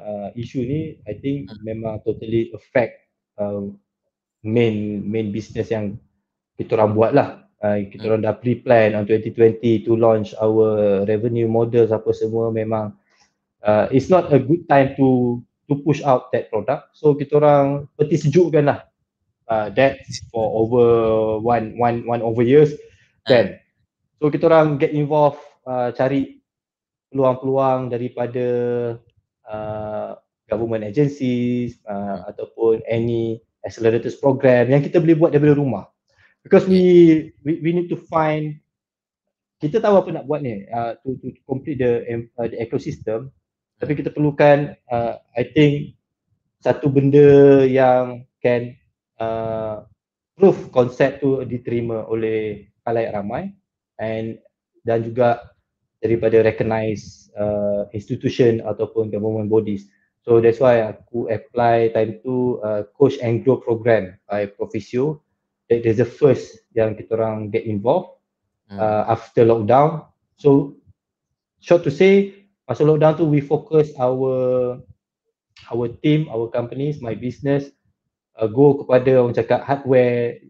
uh, isu ni I think hmm. memang totally affect uh, main main business yang kita orang buat lah. Uh, kita hmm. orang dah pre-plan on 2020 to launch our revenue model apa semua memang uh, it's not a good time to to push out that product. So kita orang peti sejukkan lah. Uh, that for over one one one over years then. Hmm. Kan? So kita orang get involved uh, cari peluang-peluang daripada uh, government agencies uh, hmm. ataupun any accelerators program yang kita boleh buat daripada rumah because we we, we need to find kita tahu apa nak buat ni uh, to, to complete the uh, the ecosystem tapi kita perlukan uh, i think satu benda yang can uh, proof konsep tu diterima oleh kalayak ramai and dan juga daripada recognized uh, institution ataupun government bodies. So that's why aku apply time to uh, coach and grow program by Proficio. That is the first yang kita orang get involved hmm. uh, after lockdown. So short to say, masa lockdown tu we focus our our team, our companies, my business uh, go kepada orang cakap hardware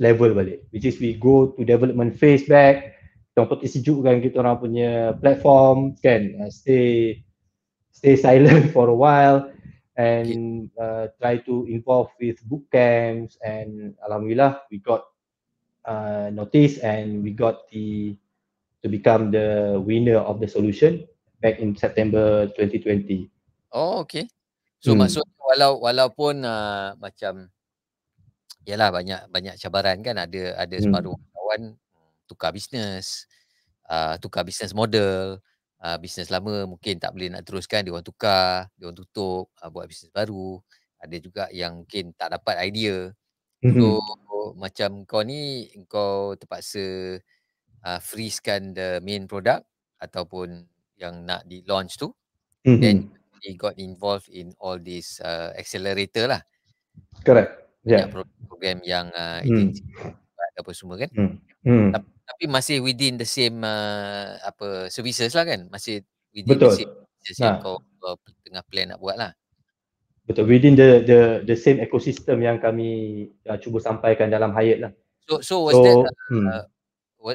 level balik which is we go to development phase back kita pergi sejukkan kita orang punya platform kan uh, stay stay silent for a while and uh, try to involve with book camps and alhamdulillah we got uh, notice and we got the to become the winner of the solution back in September 2020. Oh okay. So hmm. maksud walau walaupun uh, macam yalah banyak banyak cabaran kan ada ada hmm. separuh kawan tukar bisnes, uh, tukar bisnes model, uh, bisnes lama mungkin tak boleh nak teruskan, dia orang tukar, dia orang tutup, uh, buat bisnes baru. Ada juga yang mungkin tak dapat idea. So mm-hmm. macam kau ni, kau terpaksa uh, freezekan the main product ataupun yang nak di launch tu. Mm-hmm. Then mhm. you got involved in all this uh, accelerator lah. Correct. Yeah. Program yang uh, mm. ini apa semua kan. Mm. Mm. Tapi tapi masih within the same uh, apa services lah kan masih within betul. the same services nah. yang kau uh, tengah plan nak buat lah betul within the the the same ecosystem yang kami uh, cuba sampaikan dalam hayat lah so so was so, that uh, hmm. uh,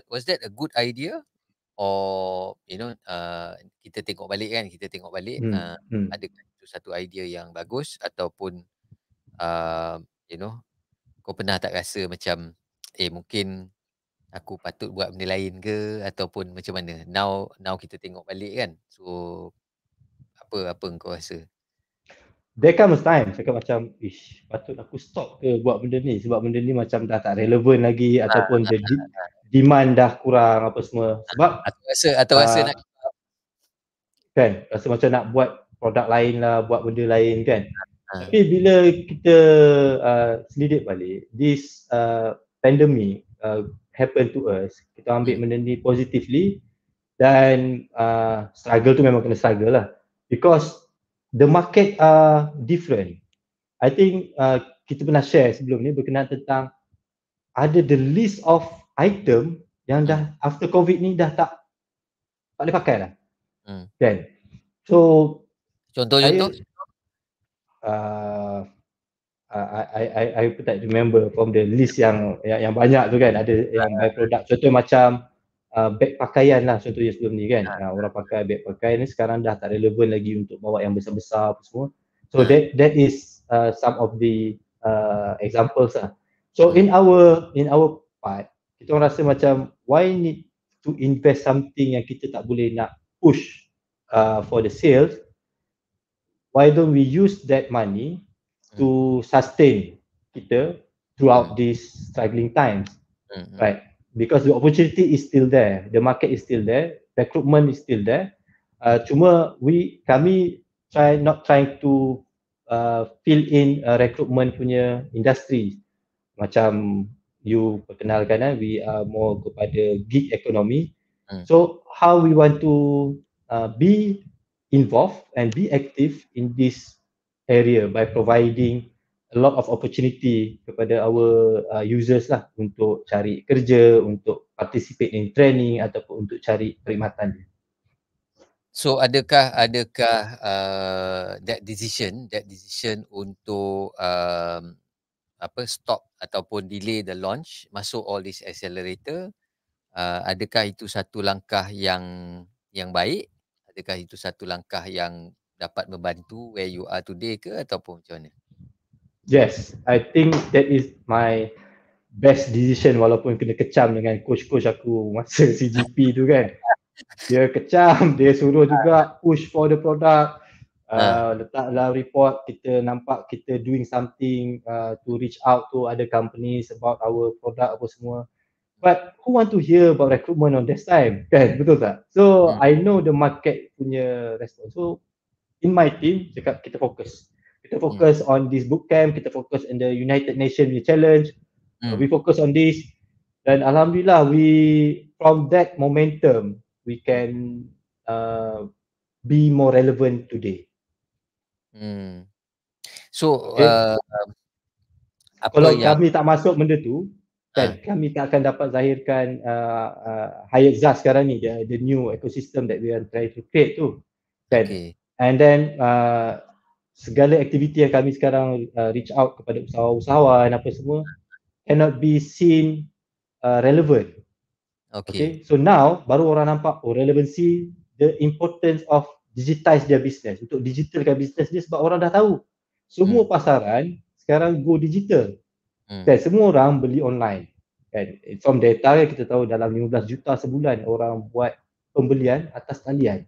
was that a good idea or you know uh, kita tengok balik kan kita tengok balik hmm. Uh, hmm. ada itu satu idea yang bagus ataupun uh, you know kau pernah tak rasa macam eh mungkin aku patut buat benda lain ke ataupun macam mana now now kita tengok balik kan so apa apa kau rasa there comes time cakap macam ish patut aku stop ke buat benda ni sebab benda ni macam dah tak relevan lagi ha, ataupun ha, jadi ha, ha. demand dah kurang apa semua ah, sebab atau rasa atau rasa uh, nak kan rasa macam nak buat produk lain lah buat benda lain kan ha. tapi bila kita uh, selidik balik this uh, pandemic uh, happen to us kita ambil hmm. benda ni positively dan uh, struggle tu memang kena struggle lah because the market are uh, different i think uh, kita pernah share sebelum ni berkenaan tentang ada the list of item yang dah hmm. after covid ni dah tak tak boleh pakai lah hmm. kan so contoh-contoh uh, I, I I I pun tak remember from the list yang yang, yang banyak tu kan ada yang by product contoh macam uh, beg pakaian lah contohnya sebelum ni kan uh, orang pakai beg pakaian ni sekarang dah tak relevan lagi untuk bawa yang besar-besar apa semua so that that is uh, some of the uh, examples lah so in our in our part kita orang rasa macam why need to invest something yang kita tak boleh nak push uh, for the sales why don't we use that money to sustain kita throughout mm. these struggling times mm-hmm. right because the opportunity is still there the market is still there recruitment is still there uh, cuma we kami try not trying to uh, fill in uh, recruitment punya industry. macam you perkenalkan kan we are more kepada gig economy mm. so how we want to uh, be involved and be active in this area by providing a lot of opportunity kepada our uh, users lah untuk cari kerja, untuk participate in training ataupun untuk cari perkhidmatan. So adakah adakah uh, that decision that decision untuk um, apa stop ataupun delay the launch masuk all this accelerator uh, adakah itu satu langkah yang yang baik adakah itu satu langkah yang dapat membantu where you are today ke ataupun macam mana? Yes, I think that is my best decision walaupun kena kecam dengan coach-coach aku masa CGP tu kan. Dia kecam, dia suruh juga push for the product. Uh, letaklah report kita nampak kita doing something uh, to reach out to other companies about our product apa semua but who want to hear about recruitment on this time kan betul tak so hmm. i know the market punya response so in my team cakap kita fokus kita hmm. fokus hmm. on this book camp, kita fokus on the united nation challenge hmm. we focus on this dan alhamdulillah we from that momentum we can uh, be more relevant today hmm so okay. uh, kalau yang... kami tak masuk benda tu dan ha. Kan, kami tak akan dapat zahirkan uh, uh, Hayat Zah sekarang ni the, the new ecosystem that we are trying to create tu kan okay. And then uh, segala aktiviti yang kami sekarang uh, reach out kepada usahawan-usahawan apa semua cannot be seen uh, relevant. Okay. okay. So now baru orang nampak oh, relevancy the importance of digitize their business untuk digitalkan business dia sebab orang dah tahu semua hmm. pasaran sekarang go digital. Hmm. Dan semua orang beli online. And from data yang kita tahu dalam 15 juta sebulan orang buat pembelian atas talian.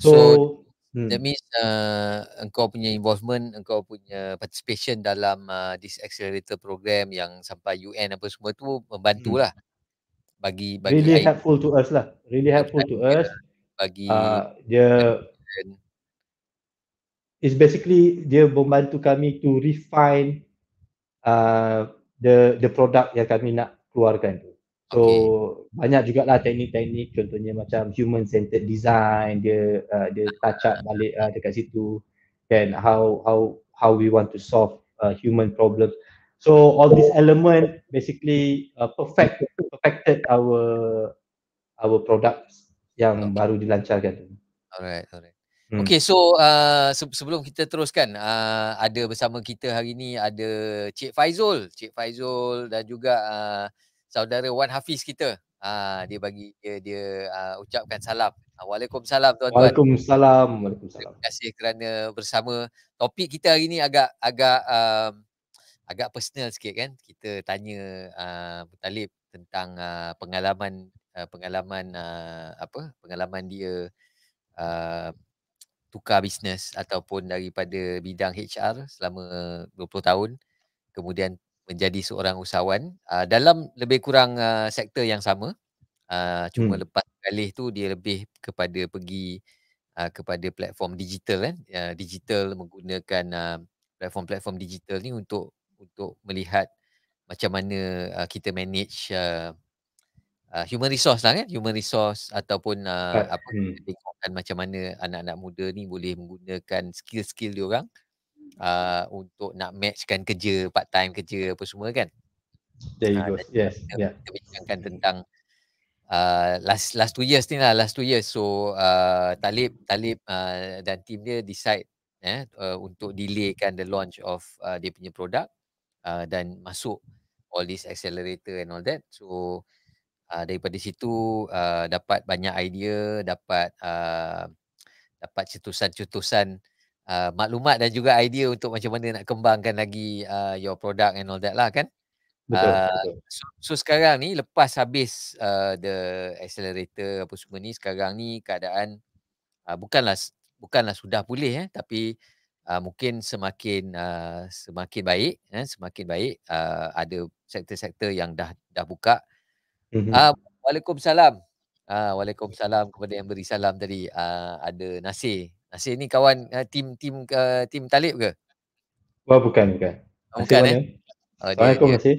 So, so Hmm. That means uh, engkau punya involvement, engkau punya participation dalam uh, this accelerator program yang sampai UN apa semua tu membantulah. Hmm. Lah bagi bagi really AI. helpful to us lah. Really helpful to us. Lah bagi uh, dia is basically dia membantu kami to refine uh, the the product yang kami nak keluarkan tu. So okay. banyak juga lah teknik-teknik contohnya macam human centered design dia uh, dia touch up balik uh, dekat situ kan how how how we want to solve uh, human problems. so all these element basically uh, perfect perfected our our products yang okay. baru dilancarkan tu alright alright hmm. okay so uh, se- sebelum kita teruskan uh, ada bersama kita hari ni ada Cik Faizul Cik Faizul dan juga uh, saudara Wan Hafiz kita. Aa, ha, hmm. dia bagi dia, dia uh, ucapkan salam. Ha, waalaikumsalam tuan-tuan. Waalaikumsalam. Waalaikumsalam. Terima kasih kerana bersama. Topik kita hari ni agak agak um, agak personal sikit kan. Kita tanya uh, Talib tentang uh, pengalaman uh, pengalaman uh, apa? Pengalaman dia uh, tukar bisnes ataupun daripada bidang HR selama 20 tahun kemudian menjadi seorang usahawan uh, dalam lebih kurang uh, sektor yang sama uh, cuma hmm. lepas alih tu dia lebih kepada pergi uh, kepada platform digital kan uh, digital menggunakan uh, platform-platform digital ni untuk untuk melihat macam mana uh, kita manage uh, uh, human resource lah kan human resource ataupun uh, apa hmm. kita tengokkan macam mana anak-anak muda ni boleh menggunakan skill-skill dia orang uh, Uh, untuk nak matchkan kerja part time kerja apa semua kan there you uh, go yes kita, yeah kita bincangkan tentang uh, last last two years ni lah last two years so uh, Talib Talib uh, dan tim dia decide eh uh, untuk delaykan the launch of uh, dia punya produk uh, dan masuk all this accelerator and all that so Uh, daripada situ uh, dapat banyak idea, dapat uh, dapat cetusan-cetusan uh, maklumat dan juga idea untuk macam mana nak kembangkan lagi uh, your product and all that lah kan. Betul, uh, betul. So, so sekarang ni lepas habis uh, the accelerator apa semua ni sekarang ni keadaan uh, bukanlah bukanlah sudah pulih eh tapi uh, mungkin semakin uh, semakin baik eh semakin baik uh, ada sektor-sektor yang dah dah buka. mm-hmm. uh, waalaikumsalam. uh, waalaikumsalam kepada yang beri salam tadi uh, ada Nasir Nasir ni kawan uh, eh, tim tim uh, eh, tim Talib ke? Wah bukan bukan. Oh, bukan eh. Oh, Assalamualaikum dia, dia,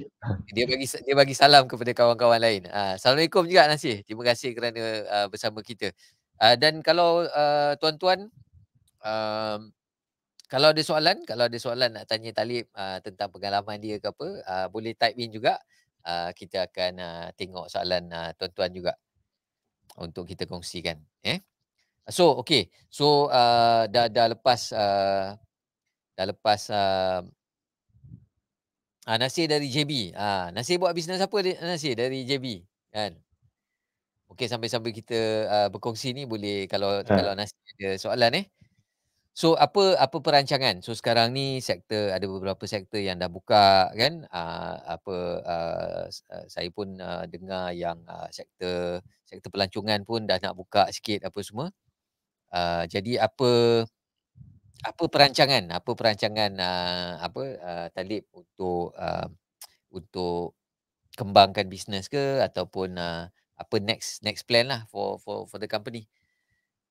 dia bagi dia bagi salam kepada kawan-kawan lain. Uh, Assalamualaikum juga Nasir. Terima kasih kerana uh, bersama kita. Uh, dan kalau tuan-tuan uh, kalau ada soalan, kalau ada soalan nak tanya Talib uh, tentang pengalaman dia ke apa, uh, boleh type in juga. Uh, kita akan uh, tengok soalan uh, tuan-tuan juga untuk kita kongsikan. Eh? So okay. So uh, dah dah lepas uh, dah lepas uh, uh, ah, nasi dari JB. uh, ah, nasi buat bisnes apa nasi dari JB kan? Okay sampai sampai kita uh, berkongsi ni boleh kalau ha. kalau nasi ada soalan eh. So apa apa perancangan? So sekarang ni sektor ada beberapa sektor yang dah buka kan? Uh, apa uh, saya pun uh, dengar yang uh, sektor sektor pelancongan pun dah nak buka sikit apa semua uh, jadi apa apa perancangan apa perancangan uh, apa uh, talib untuk uh, untuk kembangkan bisnes ke ataupun uh, apa next next plan lah for for for the company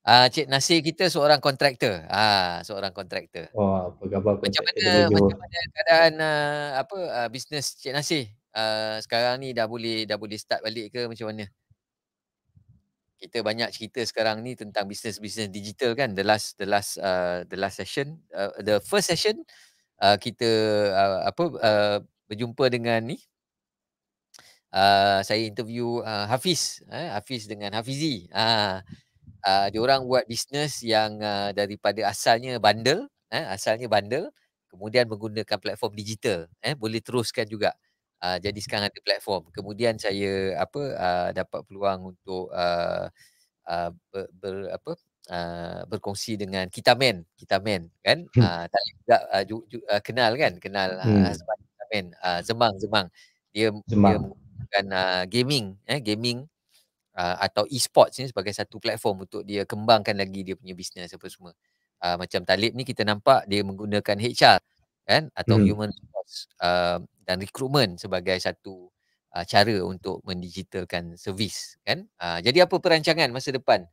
Ah uh, cik Nasir kita seorang kontraktor. Ah uh, seorang kontraktor. Wah, apa khabar Macam mana macam mana keadaan uh, apa uh, bisnes cik Nasir? Uh, sekarang ni dah boleh dah boleh start balik ke macam mana? kita banyak cerita sekarang ni tentang bisnes-bisnes digital kan the last the last uh, the last session uh, the first session uh, kita uh, apa uh, berjumpa dengan ni uh, saya interview uh, Hafiz eh Hafiz dengan Hafizi ah uh, uh, diorang buat bisnes yang uh, daripada asalnya bundle eh asalnya bundle kemudian menggunakan platform digital eh boleh teruskan juga uh, jadi sekarang ada platform kemudian saya apa uh, dapat peluang untuk uh, ah, uh, ber, ber apa Uh, berkongsi dengan kita men kita men kan hmm. uh, tak uh, uh, kenal kan kenal uh, hmm. Kitamen uh, Zemang Zemang dia Zemang. menggunakan uh, gaming eh gaming uh, atau e-sports ni sebagai satu platform untuk dia kembangkan lagi dia punya bisnes apa semua uh, macam Talib ni kita nampak dia menggunakan HR kan atau hmm. human uh, dan recruitment sebagai satu uh, cara untuk mendigitalkan servis kan uh, jadi apa perancangan masa depan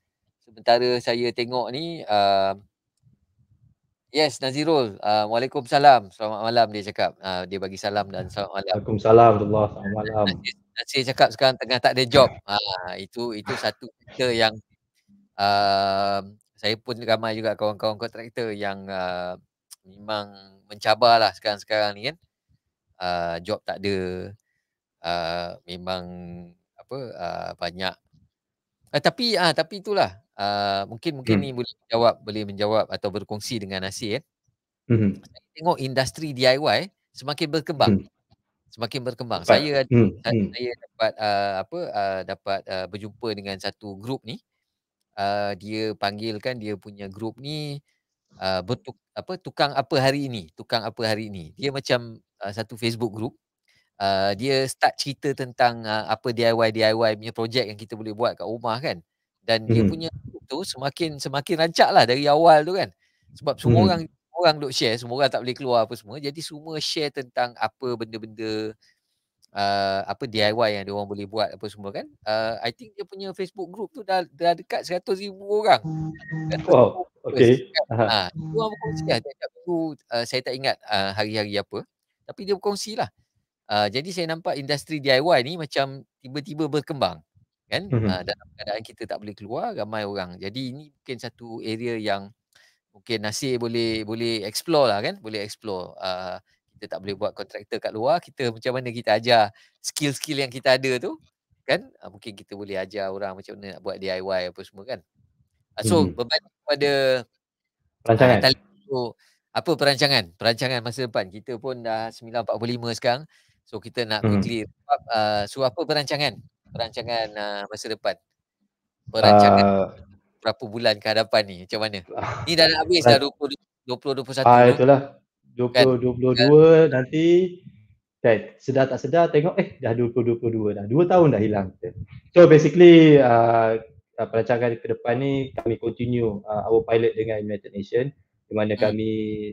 sementara saya tengok ni uh, yes Nazirul uh, Waalaikumsalam selamat malam dia cakap uh, dia bagi salam dan selamat malam Waalaikumsalam Allah selamat malam saya cakap sekarang tengah tak ada job uh, itu itu satu kita yang uh, saya pun ramai juga kawan-kawan kontraktor yang uh, memang lah sekarang-sekarang ni kan. Uh, job tak ada. Uh, memang apa uh, banyak uh, tapi ah uh, tapi itulah uh, mungkin mungkin hmm. ni boleh jawab boleh menjawab atau berkongsi dengan Nasir eh. Hmm. tengok industri DIY semakin berkembang. Hmm. Semakin berkembang. Dapat. Saya ada hmm. saya hmm. dapat uh, apa uh, dapat uh, berjumpa dengan satu grup ni. Uh, dia panggilkan dia punya grup ni uh, bertuk, apa tukang apa hari ini tukang apa hari ini dia macam uh, satu Facebook group uh, dia start cerita tentang uh, apa DIY DIY punya projek yang kita boleh buat kat rumah kan dan hmm. dia punya tu semakin semakin rancak lah dari awal tu kan sebab semua hmm. orang orang duk share semua orang tak boleh keluar apa semua jadi semua share tentang apa benda-benda uh, apa DIY yang dia orang boleh buat apa semua kan uh, I think dia punya Facebook group tu dah dah dekat 100,000 orang. wow. Orang okay. Ha, dia orang berkongsi lah tiap minggu uh, saya tak ingat uh, hari-hari apa tapi dia berkongsi lah. Uh, jadi saya nampak industri DIY ni macam tiba-tiba berkembang kan mm-hmm. uh, dalam keadaan kita tak boleh keluar ramai orang. Jadi ini mungkin satu area yang mungkin nasi boleh boleh explore lah kan boleh explore uh, kita tak boleh buat kontraktor kat luar kita macam mana kita ajar skill-skill yang kita ada tu kan uh, mungkin kita boleh ajar orang macam mana nak buat DIY apa semua kan uh, so hmm. berbanding pada ah, perancangan uh, itu, apa perancangan perancangan masa depan kita pun dah 9.45 sekarang so kita nak hmm. quickly uh, so apa perancangan perancangan uh, masa depan perancangan uh berapa bulan ke hadapan ni macam mana ni dah nak habis dah 20 2021 ah itulah 2022 kan? kan? nanti kan sedar tak sedar tengok eh dah 2022 dah 2 tahun dah hilang So basically uh, uh, perancangan ke depan ni kami continue uh, our pilot dengan United Nation di mana hmm. kami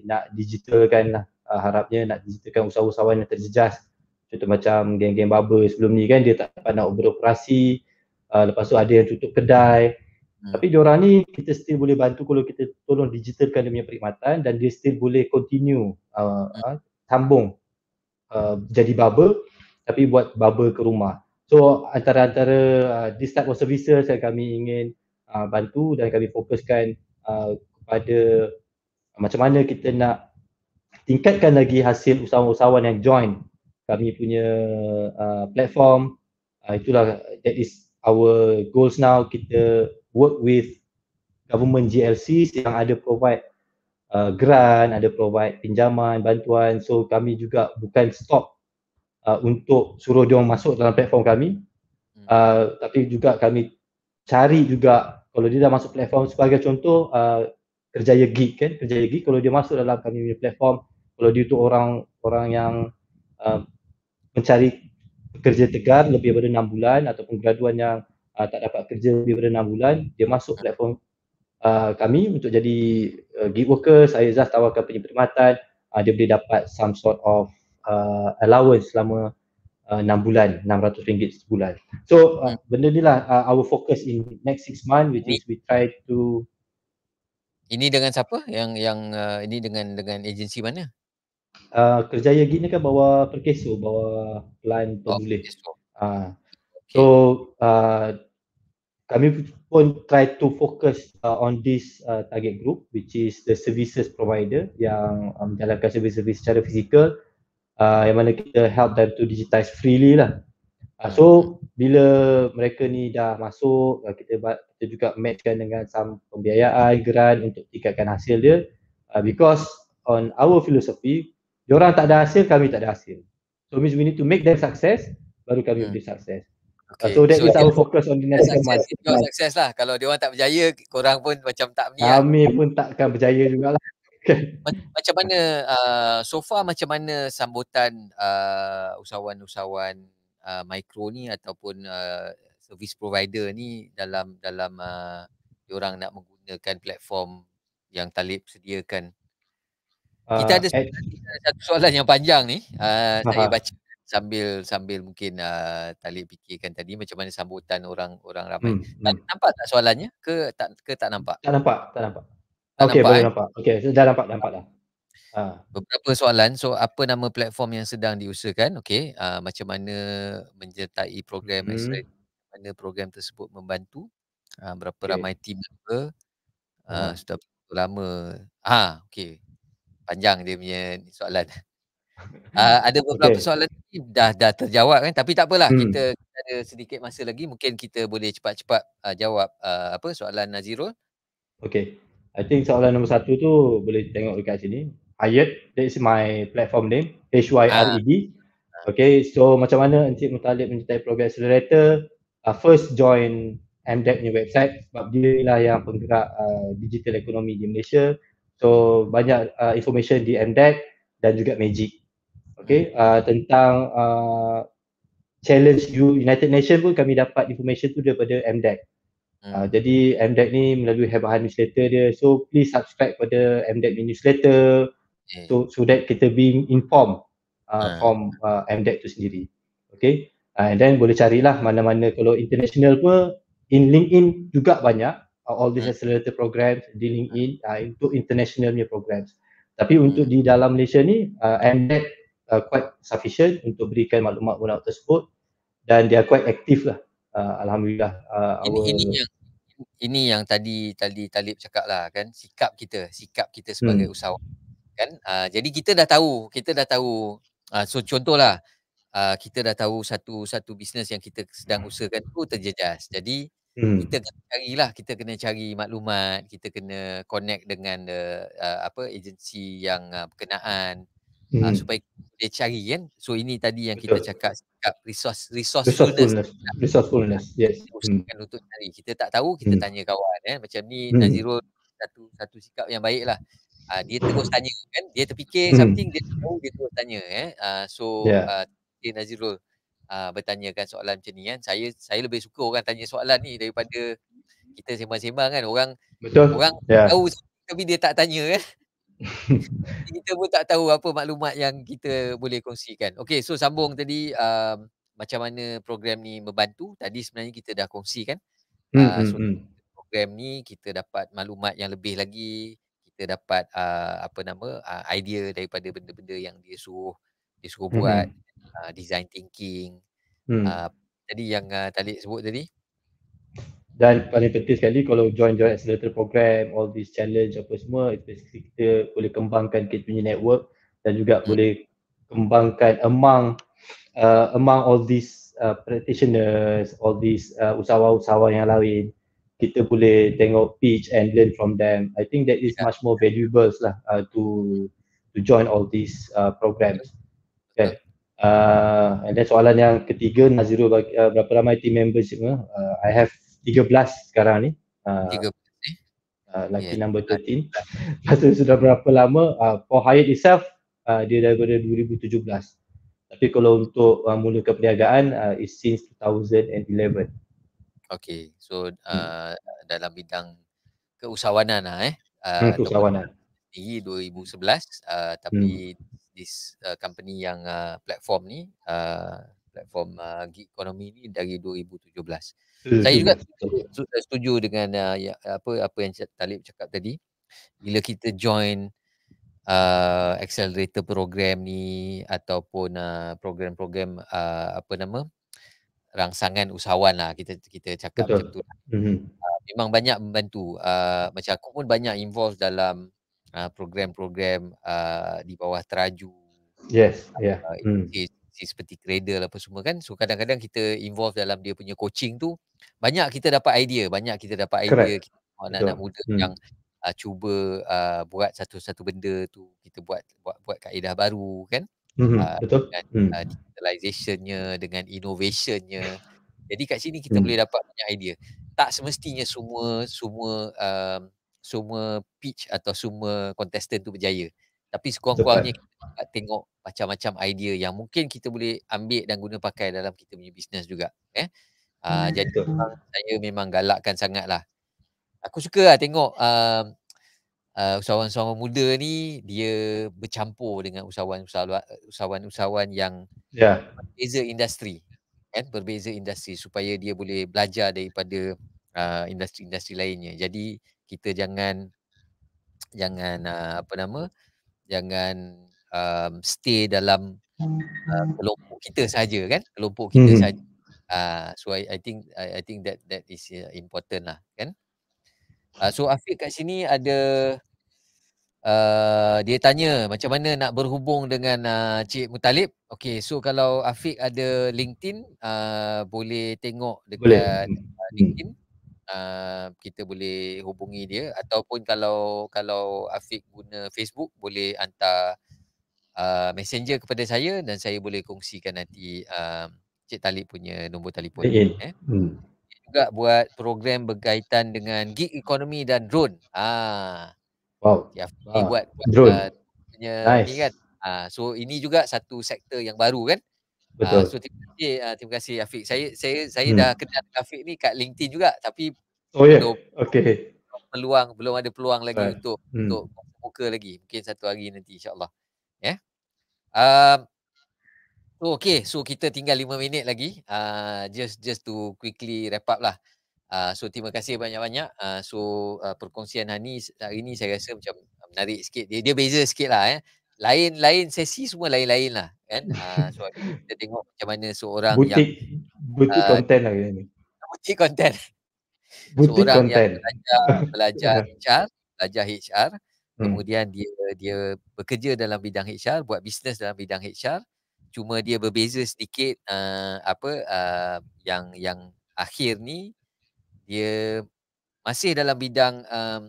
nak digitalkan lah uh, harapnya nak digitalkan usaha-usaha yang terjejas contoh macam geng-geng barber sebelum ni kan dia tak dapat nak beroperasi uh, lepas tu ada yang tutup kedai Hmm. Tapi diorang ni kita still boleh bantu kalau kita tolong digitalkan dia punya perkhidmatan dan dia still boleh continue uh, hmm. uh, sambung uh, jadi bubble tapi buat bubble ke rumah. So antara-antara uh, this type of services yang kami ingin uh, bantu dan kami fokuskan uh, kepada uh, macam mana kita nak tingkatkan lagi hasil usahawan-usahawan yang join kami punya uh, platform uh, itulah that is our goals now kita work with government GLCs yang ada provide uh, grant, ada provide pinjaman, bantuan. So kami juga bukan stop uh, untuk suruh dia masuk dalam platform kami. Hmm. Uh, tapi juga kami cari juga kalau dia dah masuk platform sebagai contoh uh, kerjaya gig kan, kerjaya gig kalau dia masuk dalam kami punya platform, kalau dia tu orang orang yang uh, mencari kerja tegar lebih daripada 6 bulan ataupun graduan yang uh, tak dapat kerja lebih daripada enam bulan dia masuk platform uh, kami untuk jadi uh, gig worker saya Zaz tawarkan penyelamatan uh, dia boleh dapat some sort of uh, allowance selama uh, bulan, enam ratus ringgit sebulan so uh, benda ni lah uh, our focus in next six months which is we try to ini dengan siapa yang yang uh, ini dengan dengan agensi mana Uh, kerjaya gini kan bawa perkeso, bawa pelan oh, pemulih. Oh, uh, Okay. So uh, kami pun try to focus uh, on this uh, target group which is the services provider yang um, menjalankan servis-servis secara fizikal uh, yang mana kita help them to digitize freely lah. Uh, so bila mereka ni dah masuk uh, kita kita juga matchkan dengan some pembiayaan grant untuk tingkatkan hasil dia uh, because on our philosophy diorang tak ada hasil kami tak ada hasil. So means we need to make them success baru kami hmm. boleh hmm. success. Okay. So that so, is our focus on dinasti Kemal. Success, success lah. Kalau dia orang tak berjaya, korang pun macam tak berjaya. Lah. Kami pun takkan berjaya jugalah. Okay. Macam mana uh, so far macam mana sambutan uh, usahawan-usahawan uh, mikro ni ataupun uh, service provider ni dalam dalam uh, diorang nak menggunakan platform yang Talib sediakan. Uh, kita ah, ada satu soalan yang panjang ni. Uh, saya baca sambil sambil mungkin uh, ah, Talib fikirkan tadi macam mana sambutan orang-orang ramai. Hmm. Tak, hmm. nampak tak soalannya ke tak ke tak nampak? Tak nampak, tak nampak. Tak okay, eh? nampak. Okey, nampak. Okey, dah nampak, nampak dah. Ha. Beberapa soalan. So apa nama platform yang sedang diusahakan? Okey, uh, macam mana menyertai program hmm. Excel? Mana program tersebut membantu? Uh, berapa okay. ramai team member? Uh, hmm. sudah lama. Ha, okey. Panjang dia punya soalan uh, ada beberapa okay. soalan ni dah dah terjawab kan tapi tak apalah hmm. kita ada sedikit masa lagi mungkin kita boleh cepat-cepat uh, jawab uh, apa soalan Nazirul Okay, I think soalan nombor satu tu boleh tengok dekat sini Hayat, that's my platform name H-Y-R-E-D uh. Okay, so macam mana Encik Mutalib menyertai program accelerator uh, first join MDEC punya website sebab dia lah yang penggerak uh, digital ekonomi di Malaysia so banyak uh, information di MDEC dan juga MAGIC okay, uh, tentang uh, challenge United Nations pun kami dapat information tu daripada MDEC. Hmm. Uh, jadi MDEC ni melalui Hebahan Newsletter dia. So please subscribe pada MDEC Newsletter okay. so, so that kita being informed uh, hmm. from uh, MDEC tu sendiri. Okay. Uh, and then boleh carilah mana-mana kalau international pun in LinkedIn juga banyak uh, all these hmm. accelerator programs di LinkedIn uh, untuk international programs. Tapi hmm. untuk di dalam Malaysia ni uh, MDEC uh, quite sufficient untuk berikan maklumat burnout tersebut dan dia quite aktif lah. Uh, Alhamdulillah. Uh, ini, ini yang ini yang tadi tadi Talib cakap lah kan sikap kita sikap kita sebagai hmm. usahawan kan uh, jadi kita dah tahu kita dah tahu uh, so contohlah uh, kita dah tahu satu satu bisnes yang kita sedang usahakan tu terjejas jadi hmm. kita kena carilah kita kena cari maklumat kita kena connect dengan uh, uh, apa agensi yang uh, berkenaan Ah, hmm. uh, supaya dia cari kan so ini tadi yang Betul. kita cakap sikap resource resourcefulness resourcefulness lah. yes hmm. untuk cari kita tak tahu kita hmm. tanya kawan eh macam ni hmm. Nazirul satu satu sikap yang baiklah uh, ah, dia terus tanya kan dia terfikir hmm. something dia tahu dia terus tanya eh uh, so yeah. Ya. uh, Nazirul uh, bertanyakan soalan macam ni kan saya saya lebih suka orang tanya soalan ni daripada kita sembang-sembang kan orang Betul. orang yeah. tahu tapi dia tak tanya kan kita pun tak tahu apa maklumat yang kita boleh kongsikan. Okay, so sambung tadi um, macam mana program ni membantu. Tadi sebenarnya kita dah kongsikan. Hmm, uh, hmm, so hmm, program ni kita dapat maklumat yang lebih lagi. Kita dapat uh, apa nama uh, idea daripada benda-benda yang dia suruh dia suruh hmm. hmm. buat. Uh, design thinking. Hmm. Uh, tadi yang uh, Talik sebut tadi dan paling penting sekali kalau join join accelerator program all this challenge apa semua itu, kita boleh kembangkan kita punya network dan juga hmm. boleh kembangkan among uh, among all these uh, practitioners all these uh, usahawan-usahawan yang lain kita boleh tengok pitch and learn from them i think that is much more valuable lah uh, to to join all these uh, programs okay uh, and then soalan yang ketiga Nazirul uh, berapa ramai team members uh, i have 13 sekarang ni. Lelaki uh, uh, number 13. Lepas tu sudah berapa lama, uh, for Hyatt itself, uh, dia daripada 2017. Tapi kalau untuk uh, mulakan perniagaan, uh, it's since 2011. Okay, so uh, hmm. dalam bidang keusahawanan lah eh. Uh, keusahawanan. Ini 2011, uh, tapi hmm. this uh, company yang uh, platform ni, uh, platform uh, gig economy ni dari 2017. Uh, Setuju. Saya juga setuju dengan uh, ya, apa apa yang Talib cakap tadi. Bila kita join uh, accelerator program ni ataupun uh, program-program uh, apa nama rangsangan usahawan lah kita kita cakap Betul. macam tu. Mm-hmm. Uh, memang banyak membantu. Uh, macam aku pun banyak involved dalam uh, program-program uh, di bawah teraju. Yes, yeah. Uh, mm. Seperti cradle lah apa semua kan. So kadang-kadang kita involved dalam dia punya coaching tu banyak kita dapat idea banyak kita dapat idea kita anak-anak muda hmm. yang uh, cuba uh, buat satu-satu benda tu kita buat buat buat kaedah baru kan hmm. uh, dengan hmm. uh, digitalizationnya dengan innovationnya jadi kat sini kita hmm. boleh dapat banyak idea tak semestinya semua semua uh, semua pitch atau semua contestant tu berjaya tapi sekurang-kurangnya kita tengok macam-macam idea yang mungkin kita boleh ambil dan guna pakai dalam kita punya bisnes juga eh Uh, hmm, jadi betul. saya memang galakkan sangatlah. Aku suka lah tengok um, uh, uh, muda ni dia bercampur dengan usahawan-usahawan yang yeah. berbeza industri. Kan? Berbeza industri supaya dia boleh belajar daripada uh, industri-industri lainnya. Jadi kita jangan jangan uh, apa nama jangan um, stay dalam uh, hmm. kelompok kita saja kan kelompok kita hmm. saja Ah, so I, I think I, I think that that is uh, important lah kan uh, so Afiq kat sini ada uh, dia tanya macam mana nak berhubung dengan uh, Cik Mutalib Okay so kalau Afiq ada LinkedIn uh, boleh tengok dekat boleh. Hmm. Hmm. LinkedIn uh, kita boleh hubungi dia ataupun kalau kalau Afiq guna Facebook boleh hantar Uh, messenger kepada saya dan saya boleh kongsikan nanti uh, Cik Talib punya nombor telefon. Eh, eh. eh. Hmm. Juga buat program berkaitan dengan gig economy dan drone. Ah. Wow. Ya, wow. Ah, buat, buat ah, drone. Uh, punya nice. ni kan. Ah, so ini juga satu sektor yang baru kan? Ah, Betul. Uh, so terima kasih, uh, terima kasih Afiq. Saya saya saya hmm. dah kenal Afiq ni kat LinkedIn juga tapi Oh ya. Yeah. Okey. Peluang belum ada peluang lagi right. untuk hmm. untuk buka lagi. Mungkin satu hari nanti insya-Allah. Ya. Yeah? Um, So okay, so kita tinggal 5 minit lagi. Uh, just just to quickly wrap up lah. Uh, so terima kasih banyak-banyak. Uh, so uh, perkongsian hari ini saya rasa macam menarik sikit. Dia, dia beza sikit lah eh. Lain-lain sesi semua lain-lain lah kan. Uh, so kita tengok macam mana seorang butik, yang... Butik uh, content lah ini. Butik content. Butik seorang content. yang belajar, belajar HR, belajar HR. Hmm. Kemudian dia dia bekerja dalam bidang HR, buat bisnes dalam bidang HR cuma dia berbeza sedikit uh, apa uh, yang yang akhir ni dia masih dalam bidang uh,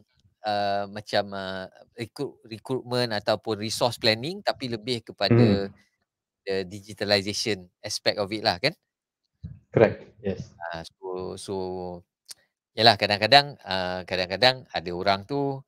uh, macam uh, recruitment ataupun resource planning tapi lebih kepada hmm. the digitalization aspect of it lah kan correct yes uh, so so yalah kadang-kadang uh, kadang-kadang ada orang tu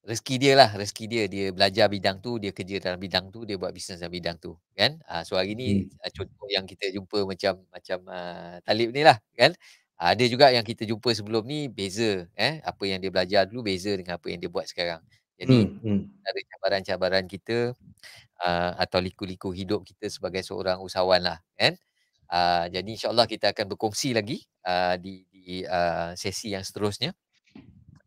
rezeki dia lah rezeki dia dia belajar bidang tu dia kerja dalam bidang tu dia buat bisnes dalam bidang tu kan uh, so hari ni hmm. uh, contoh yang kita jumpa macam macam uh, talib ni lah kan uh, ada juga yang kita jumpa sebelum ni beza eh apa yang dia belajar dulu beza dengan apa yang dia buat sekarang jadi hmm. hmm. ada cabaran-cabaran kita uh, atau liku-liku hidup kita sebagai seorang usahawan lah kan uh, jadi insyaallah kita akan berkongsi lagi uh, di di uh, sesi yang seterusnya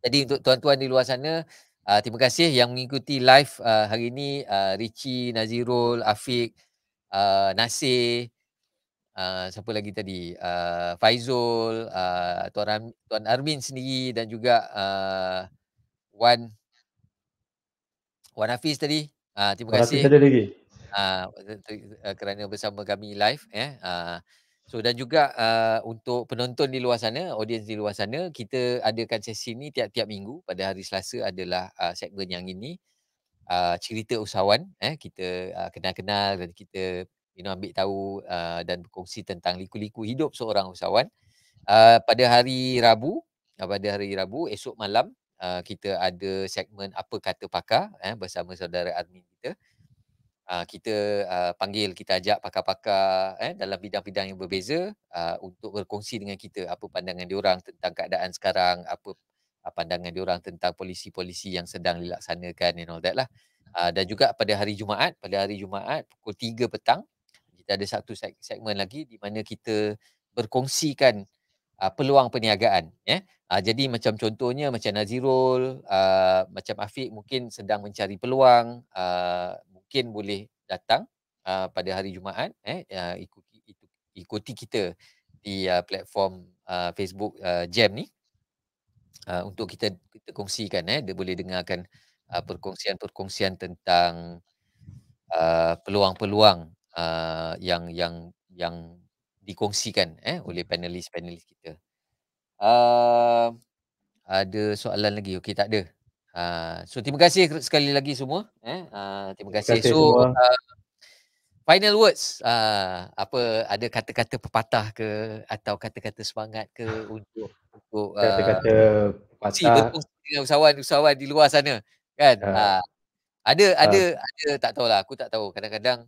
jadi untuk tuan-tuan di luar sana Uh, terima kasih yang mengikuti live uh, hari ini uh, Richie, Nazirul, Afiq, uh, Nasir, uh, siapa lagi tadi? Uh, Faizul, uh, Tuan, Ram- Tuan Armin sendiri dan juga uh, Wan Wan Hafiz tadi. Uh, terima Wan kasih. Hafiz ada lagi. Uh, kerana bersama kami live. Eh. Uh, So dan juga uh, untuk penonton di luar sana, audiens di luar sana, kita adakan sesi ni tiap-tiap minggu pada hari Selasa adalah uh, segmen yang ini uh, cerita usahawan eh kita uh, kenal-kenal dan kita you know ambil tahu uh, dan berkongsi tentang liku-liku hidup seorang usahawan. Uh, pada hari Rabu, uh, pada hari Rabu esok malam uh, kita ada segmen apa kata pakar eh bersama saudara admin kita. Ah, kita uh, panggil kita ajak pakar-pakar eh dalam bidang-bidang yang berbeza uh, untuk berkongsi dengan kita apa pandangan diorang tentang keadaan sekarang apa pandangan diorang tentang polisi-polisi yang sedang dilaksanakan and all that lah uh, dan juga pada hari Jumaat pada hari Jumaat pukul 3 petang kita ada satu seg- segmen lagi di mana kita berkongsikan uh, peluang perniagaan ya uh, jadi macam contohnya macam Nazirul uh, macam Afiq mungkin sedang mencari peluang uh, mungkin boleh datang uh, pada hari Jumaat eh uh, ikuti itu ikuti kita di uh, platform uh, Facebook uh, Jam ni uh, untuk kita kita kongsikan eh dia boleh dengarkan uh, perkongsian-perkongsian tentang uh, peluang-peluang uh, yang yang yang dikongsikan eh oleh panelis-panelis kita. Uh, ada soalan lagi? Okey tak ada. Uh, so terima kasih sekali lagi semua. Eh? Uh, terima, terima kasih. kasih so, Uh, Final words, uh, apa ada kata-kata pepatah ke atau kata-kata semangat ke untuk untuk kata-kata pepatah Si berkongsi dengan usahawan-usahawan di luar sana kan uh, uh, ada uh, ada ada tak tahulah aku tak tahu kadang-kadang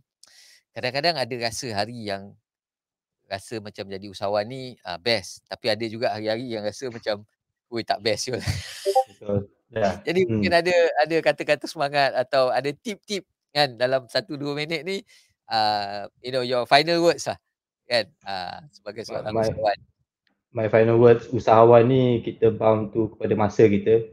kadang-kadang ada rasa hari yang rasa macam jadi usahawan ni uh, best tapi ada juga hari-hari yang rasa macam weh tak best betul Yeah. Jadi hmm. mungkin ada ada kata-kata semangat atau ada tip-tip kan dalam satu dua minit ni uh, you know your final words lah kan uh, sebagai seorang my, usahawan. My final words usahawan ni kita bound to kepada masa kita.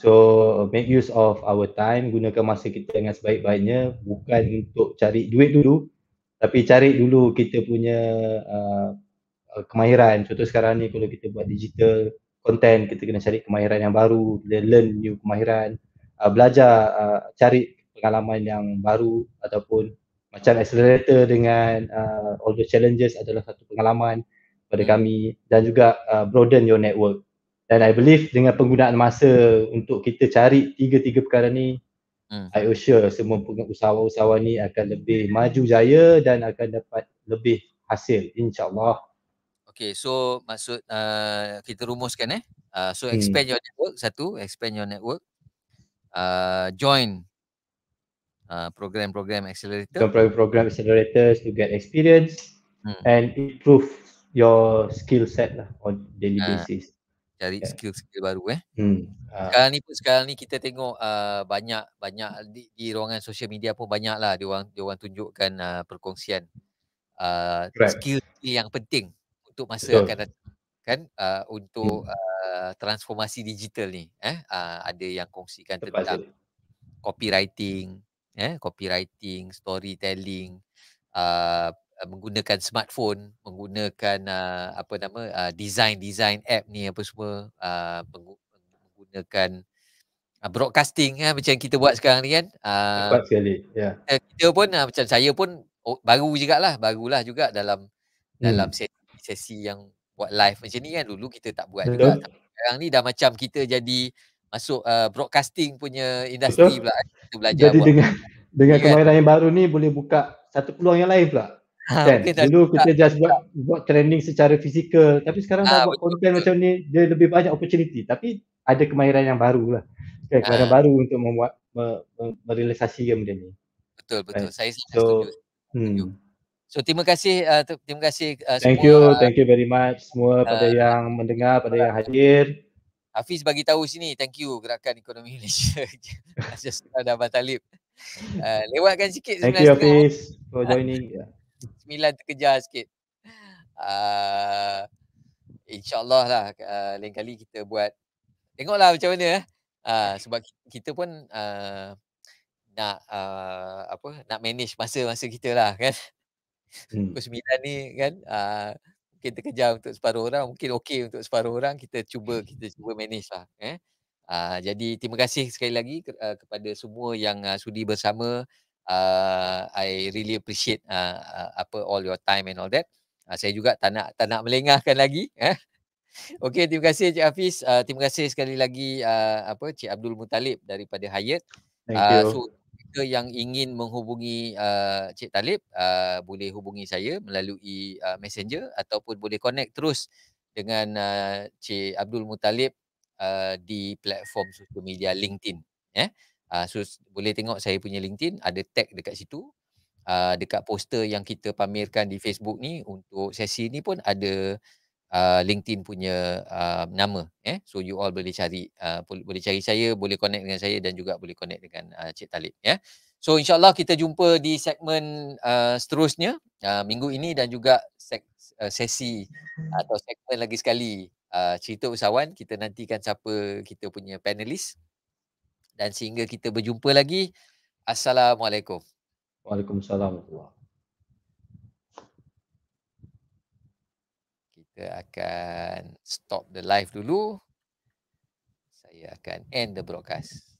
So make use of our time, gunakan masa kita dengan sebaik-baiknya bukan untuk cari duit dulu tapi cari dulu kita punya uh, kemahiran. Contoh sekarang ni kalau kita buat digital content kita kena cari kemahiran yang baru learn new kemahiran uh, belajar uh, cari pengalaman yang baru ataupun macam accelerator dengan uh, all the challenges adalah satu pengalaman pada hmm. kami dan juga uh, broaden your network dan i believe dengan penggunaan masa untuk kita cari tiga-tiga perkara ni hmm. i assure semua pengusaha-usaha ni akan lebih maju jaya dan akan dapat lebih hasil insyaallah Okay, so maksud uh, kita rumuskan eh. Uh, so hmm. expand hmm. your network satu, expand your network. Uh, join uh, program-program accelerator. Join program-program accelerator to get experience hmm. and improve your skill set lah on daily uh, basis. Cari skill-skill baru eh. Hmm. Ah. Sekarang ni pun sekarang ni kita tengok banyak-banyak uh, di, di ruangan sosial media pun banyak lah dia orang, dia orang tunjukkan uh, perkongsian uh, skill yang penting untuk masa Betul. akan datang kan uh, untuk hmm. uh, transformasi digital ni eh uh, ada yang kongsikan Terpaksa. tentang copywriting eh copywriting storytelling uh, menggunakan smartphone, menggunakan uh, apa nama uh, design design app ni apa semua uh, menggunakan uh, broadcasting kan macam kita buat sekarang ni kan. Uh, sekali. Yeah. Ya. Kita pun uh, macam saya pun oh, baru jugaklah, barulah juga dalam hmm. dalam set sesi yang buat live macam ni kan dulu kita tak buat Betul. juga sekarang ni dah macam kita jadi masuk uh, broadcasting punya industri pula kita belajar jadi buat dengan ini, dengan kan. kemahiran yang baru ni boleh buka satu peluang yang lain pula Ha, kan? Dulu kita tak just buat, tak. buat training secara fizikal Tapi sekarang ha, dah buat konten macam ni Dia lebih banyak opportunity Tapi ada kemahiran yang baru lah kan? Ha. Kemahiran ha. baru untuk membuat me, me, Merealisasikan benda ni Betul-betul right. Kan? Saya so, setuju hmm. So terima kasih uh, terima kasih uh, semua. Thank you, uh, thank you very much semua uh, pada yang mendengar, pada yang hadir. Hafiz bagi tahu sini, thank you gerakan ekonomi Malaysia. Just ada Abang Talib. Uh, lewatkan sikit Thank you Hafiz for ya. joining. Sembilan terkejar sikit. Uh, InsyaAllah lah uh, lain kali kita buat. Tengoklah macam mana. Eh. Uh, sebab kita pun uh, nak uh, apa nak manage masa-masa kita lah kan hmm. pukul 9 ni kan uh, mungkin terkejar untuk separuh orang mungkin okey untuk separuh orang kita cuba hmm. kita cuba manage lah eh uh, jadi terima kasih sekali lagi ke, uh, kepada semua yang uh, sudi bersama uh, I really appreciate uh, uh, apa all your time and all that uh, saya juga tak nak tak nak melengahkan lagi eh okey terima kasih Cik Hafiz uh, terima kasih sekali lagi uh, apa Cik Abdul Mutalib daripada Hayat uh, you so, mereka yang ingin menghubungi uh, Cik Talib uh, boleh hubungi saya melalui uh, messenger ataupun boleh connect terus dengan uh, Cik Abdul Mutalib uh, di platform social media LinkedIn eh uh, so boleh tengok saya punya LinkedIn ada tag dekat situ uh, dekat poster yang kita pamerkan di Facebook ni untuk sesi ni pun ada Uh, LinkedIn punya uh, nama eh so you all boleh cari uh, boleh, cari saya boleh connect dengan saya dan juga boleh connect dengan uh, Cik Talib ya yeah? so insyaallah kita jumpa di segmen uh, seterusnya uh, minggu ini dan juga sek, uh, sesi atau segmen lagi sekali uh, cerita usahawan kita nantikan siapa kita punya panelis dan sehingga kita berjumpa lagi assalamualaikum waalaikumsalam warahmatullahi kita akan stop the live dulu. Saya akan end the broadcast.